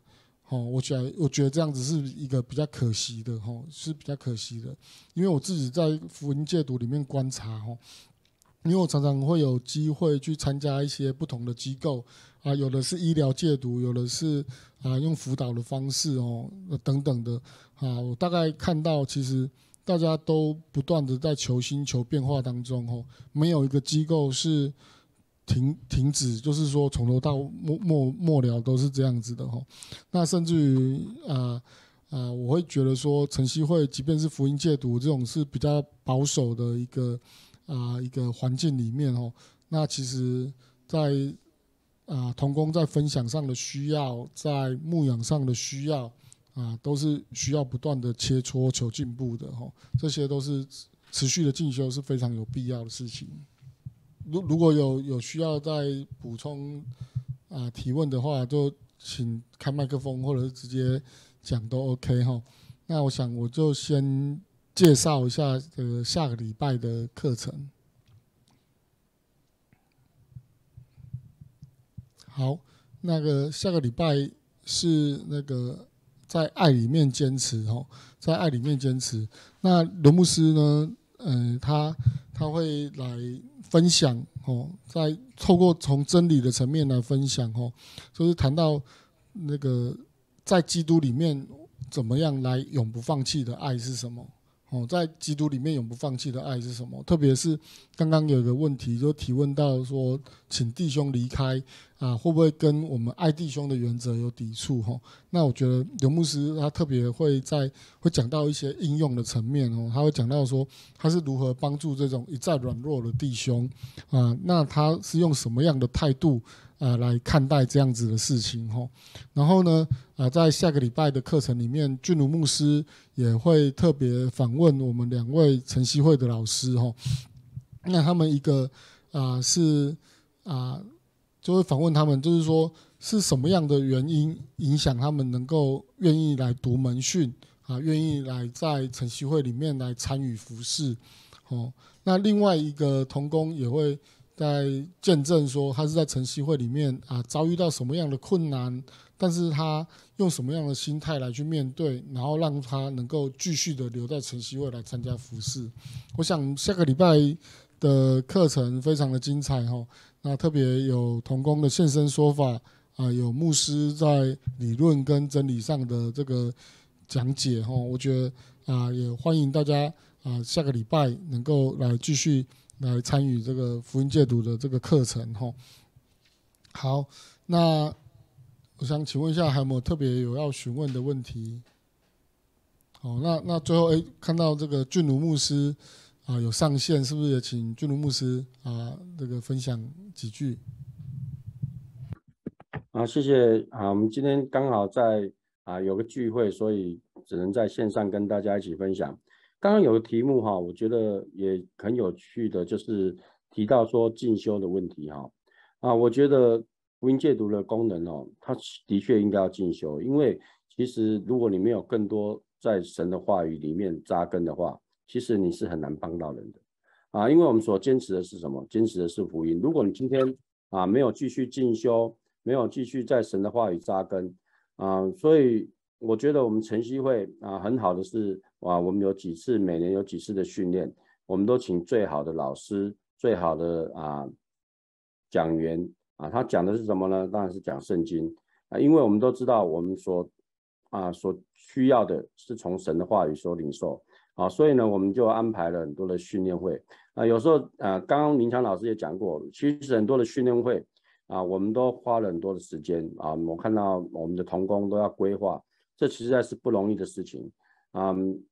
哦，我觉我觉得这样子是一个比较可惜的，哦，是比较可惜的。因为我自己在福音戒读里面观察，哦。因为我常常会有机会去参加一些不同的机构。啊，有的是医疗戒毒，有的是啊，用辅导的方式哦，等等的啊。我大概看到，其实大家都不断的在求新求变化当中哦，没有一个机构是停停止，就是说从头到末末末了都是这样子的哦。那甚至于啊啊，我会觉得说，晨曦会即便是福音戒毒这种是比较保守的一个啊一个环境里面哦，那其实在。啊，童工在分享上的需要，在牧养上的需要啊，都是需要不断的切磋求进步的哦。这些都是持续的进修是非常有必要的事情。如如果有有需要再补充啊提问的话，就请开麦克风或者是直接讲都 OK 哈。那我想我就先介绍一下呃下个礼拜的课程。好，那个下个礼拜是那个在爱里面坚持哦，在爱里面坚持。那罗牧师呢？嗯，他他会来分享哦，在透过从真理的层面来分享哦，就是谈到那个在基督里面怎么样来永不放弃的爱是什么。哦，在基督里面永不放弃的爱是什么？特别是刚刚有一个问题，就提问到说，请弟兄离开啊，会不会跟我们爱弟兄的原则有抵触？哈，那我觉得刘牧师他特别会在会讲到一些应用的层面哦，他会讲到说他是如何帮助这种一再软弱的弟兄啊，那他是用什么样的态度？啊，来看待这样子的事情吼。然后呢，啊，在下个礼拜的课程里面，俊如牧师也会特别访问我们两位晨曦会的老师吼。那他们一个啊是啊，就会访问他们，就是说是什么样的原因影响他们能够愿意来读门训啊，愿意来在晨曦会里面来参与服饰。哦，那另外一个童工也会。在见证说他是在晨曦会里面啊遭遇到什么样的困难，但是他用什么样的心态来去面对，然后让他能够继续的留在晨曦会来参加服饰。我想下个礼拜的课程非常的精彩哈，那特别有童工的现身说法啊，有牧师在理论跟真理上的这个讲解哈，我觉得啊也欢迎大家啊下个礼拜能够来继续。来参与这个福音戒毒的这个课程，哈。好，那我想请问一下，还有没有特别有要询问的问题？哦，那那最后，哎，看到这个俊儒牧师啊有上线，是不是也请俊儒牧师啊这个分享几句？啊，谢谢啊，我们今天刚好在啊有个聚会，所以只能在线上跟大家一起分享。刚刚有个题目哈，我觉得也很有趣的，就是提到说进修的问题哈。啊，我觉得福音戒毒的功能哦，它的确应该要进修，因为其实如果你没有更多在神的话语里面扎根的话，其实你是很难帮到人的啊。因为我们所坚持的是什么？坚持的是福音。如果你今天啊没有继续进修，没有继续在神的话语扎根啊，所以。我觉得我们晨曦会啊，很好的是哇，我们有几次每年有几次的训练，我们都请最好的老师、最好的啊讲员啊，他讲的是什么呢？当然是讲圣经啊，因为我们都知道我们所啊所需要的是从神的话语所领受啊，所以呢，我们就安排了很多的训练会啊，有时候啊，刚刚明强老师也讲过，其实很多的训练会啊，我们都花了很多的时间啊，我看到我们的同工都要规划。这实在是不容易的事情，嗯，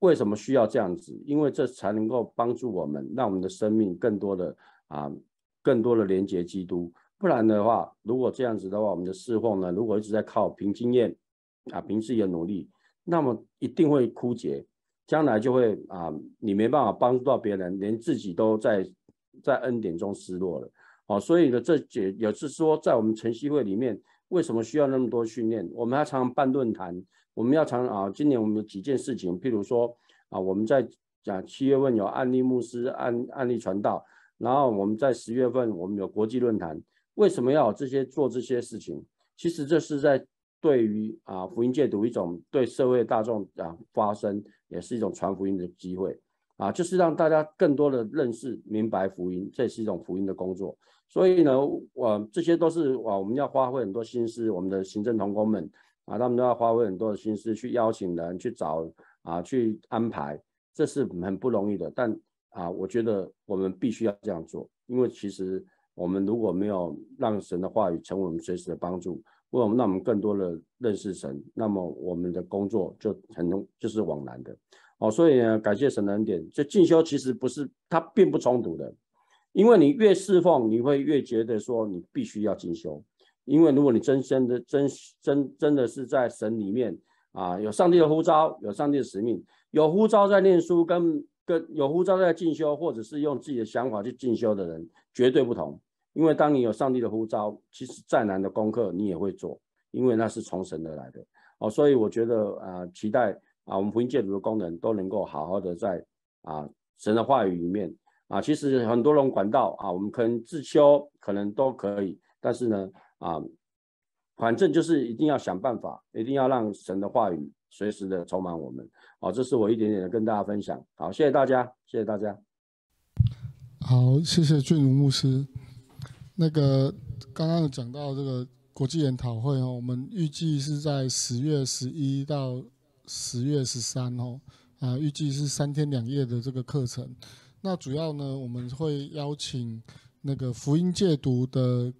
为什么需要这样子？因为这才能够帮助我们，让我们的生命更多的啊，更多的连接基督。不然的话，如果这样子的话，我们的侍奉呢，如果一直在靠凭经验啊，凭自己的努力，那么一定会枯竭，将来就会啊，你没办法帮助到别人，连自己都在在恩典中失落了。好，所以呢，这也也是说，在我们晨曦会里面。为什么需要那么多训练？我们要常常办论坛，我们要常啊，今年我们有几件事情，譬如说啊，我们在讲七月份有案例牧师案案例传道，然后我们在十月份我们有国际论坛。为什么要这些做这些事情？其实这是在对于啊福音戒读一种对社会大众啊发声，也是一种传福音的机会啊，就是让大家更多的认识明白福音，这是一种福音的工作。所以呢，我这些都是啊，我们要花费很多心思，我们的行政同工们啊，他们都要花费很多的心思去邀请人、去找啊、去安排，这是很不容易的。但啊，我觉得我们必须要这样做，因为其实我们如果没有让神的话语成为我们随时的帮助，为我们让我们更多的认识神，那么我们的工作就很就是枉然的。哦，所以呢，感谢神恩典，这进修其实不是它并不冲突的。因为你越侍奉，你会越觉得说你必须要进修。因为如果你真真的真真真的是在神里面啊，有上帝的呼召，有上帝的使命，有呼召在念书跟跟有呼召在进修，或者是用自己的想法去进修的人，绝对不同。因为当你有上帝的呼召，其实再难的功课你也会做，因为那是从神而来的哦。所以我觉得啊，期待啊，我们福音戒读的功能都能够好好的在啊神的话语里面。啊，其实很多人管道啊，我们可能自修，可能都可以。但是呢，啊，反正就是一定要想办法，一定要让神的话语随时的充满我们。好，这是我一点点的跟大家分享。好，谢谢大家，谢谢大家。好，谢谢俊如牧师。那个刚刚讲到这个国际研讨会哦，我们预计是在十月十一到十月十三哦，啊，预计是三天两夜的这个课程。那主要呢，我们会邀请那个福音戒毒的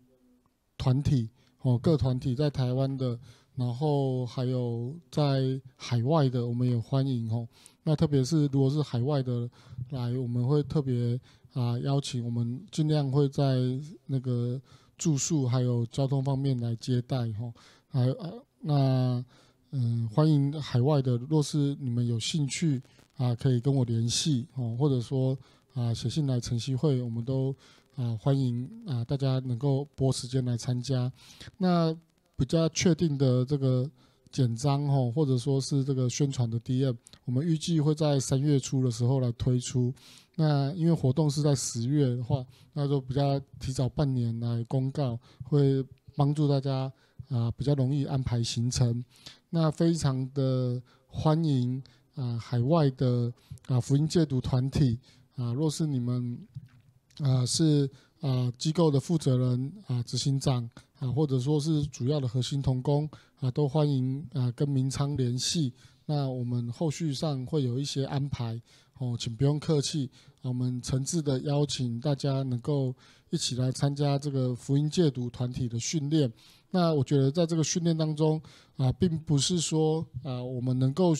团体哦，各团体在台湾的，然后还有在海外的，我们也欢迎哦。那特别是如果是海外的来，我们会特别啊邀请，我们尽量会在那个住宿还有交通方面来接待哦。还啊，那嗯，欢迎海外的，若是你们有兴趣。啊，可以跟我联系哦，或者说啊，写信来晨曦会，我们都啊欢迎啊大家能够拨时间来参加。那比较确定的这个简章哦，或者说是这个宣传的 DM，我们预计会在三月初的时候来推出。那因为活动是在十月的话，那就比较提早半年来公告，会帮助大家啊比较容易安排行程。那非常的欢迎。啊，海外的啊福音戒毒团体啊，若是你们啊是啊机构的负责人啊执行长啊，或者说是主要的核心同工啊，都欢迎啊跟明仓联系。那我们后续上会有一些安排哦，请不用客气，我们诚挚的邀请大家能够一起来参加这个福音戒毒团体的训练。那我觉得在这个训练当中啊，并不是说啊我们能够。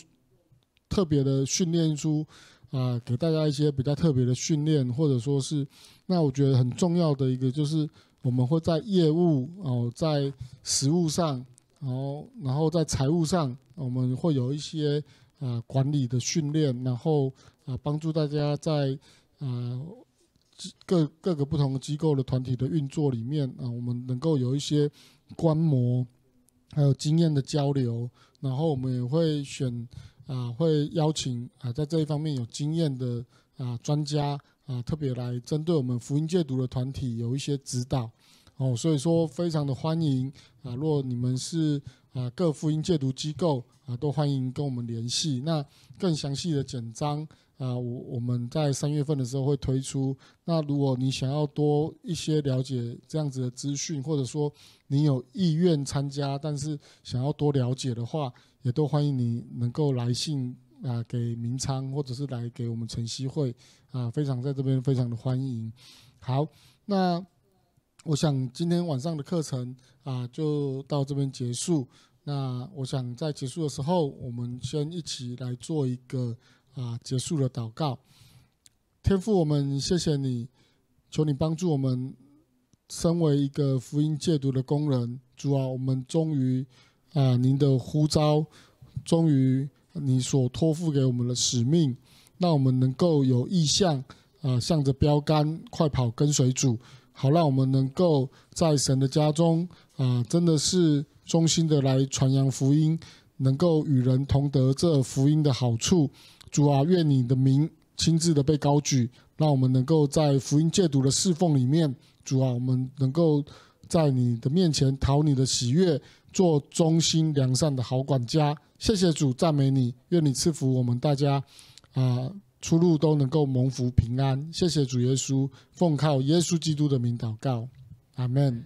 特别的训练出，啊，给大家一些比较特别的训练，或者说是，那我觉得很重要的一个就是，我们会在业务哦，在实务上，然后然后在财务上，我们会有一些啊管理的训练，然后啊帮助大家在啊各各个不同机构的团体的运作里面啊，我们能够有一些观摩，还有经验的交流，然后我们也会选。啊，会邀请啊，在这一方面有经验的啊专家啊，特别来针对我们福音戒毒的团体有一些指导哦，所以说非常的欢迎啊。若你们是啊各福音戒毒机构啊，都欢迎跟我们联系。那更详细的简章啊，我我们在三月份的时候会推出。那如果你想要多一些了解这样子的资讯，或者说你有意愿参加，但是想要多了解的话。也都欢迎你能够来信啊，给明昌，或者是来给我们晨曦会啊，非常在这边非常的欢迎。好，那我想今天晚上的课程啊，就到这边结束。那我想在结束的时候，我们先一起来做一个啊结束的祷告。天父，我们谢谢你，求你帮助我们，身为一个福音戒毒的工人，主啊，我们终于。啊！您的呼召，终于你所托付给我们的使命，让我们能够有意向，啊，向着标杆快跑，跟随主。好，让我们能够在神的家中，啊，真的是衷心的来传扬福音，能够与人同得这福音的好处。主啊，愿你的名亲自的被高举，让我们能够在福音戒毒的侍奉里面，主啊，我们能够在你的面前讨你的喜悦。做忠心良善的好管家，谢谢主赞美你，愿你赐福我们大家，啊，出路都能够蒙福平安。谢谢主耶稣，奉靠耶稣基督的名祷告，阿门。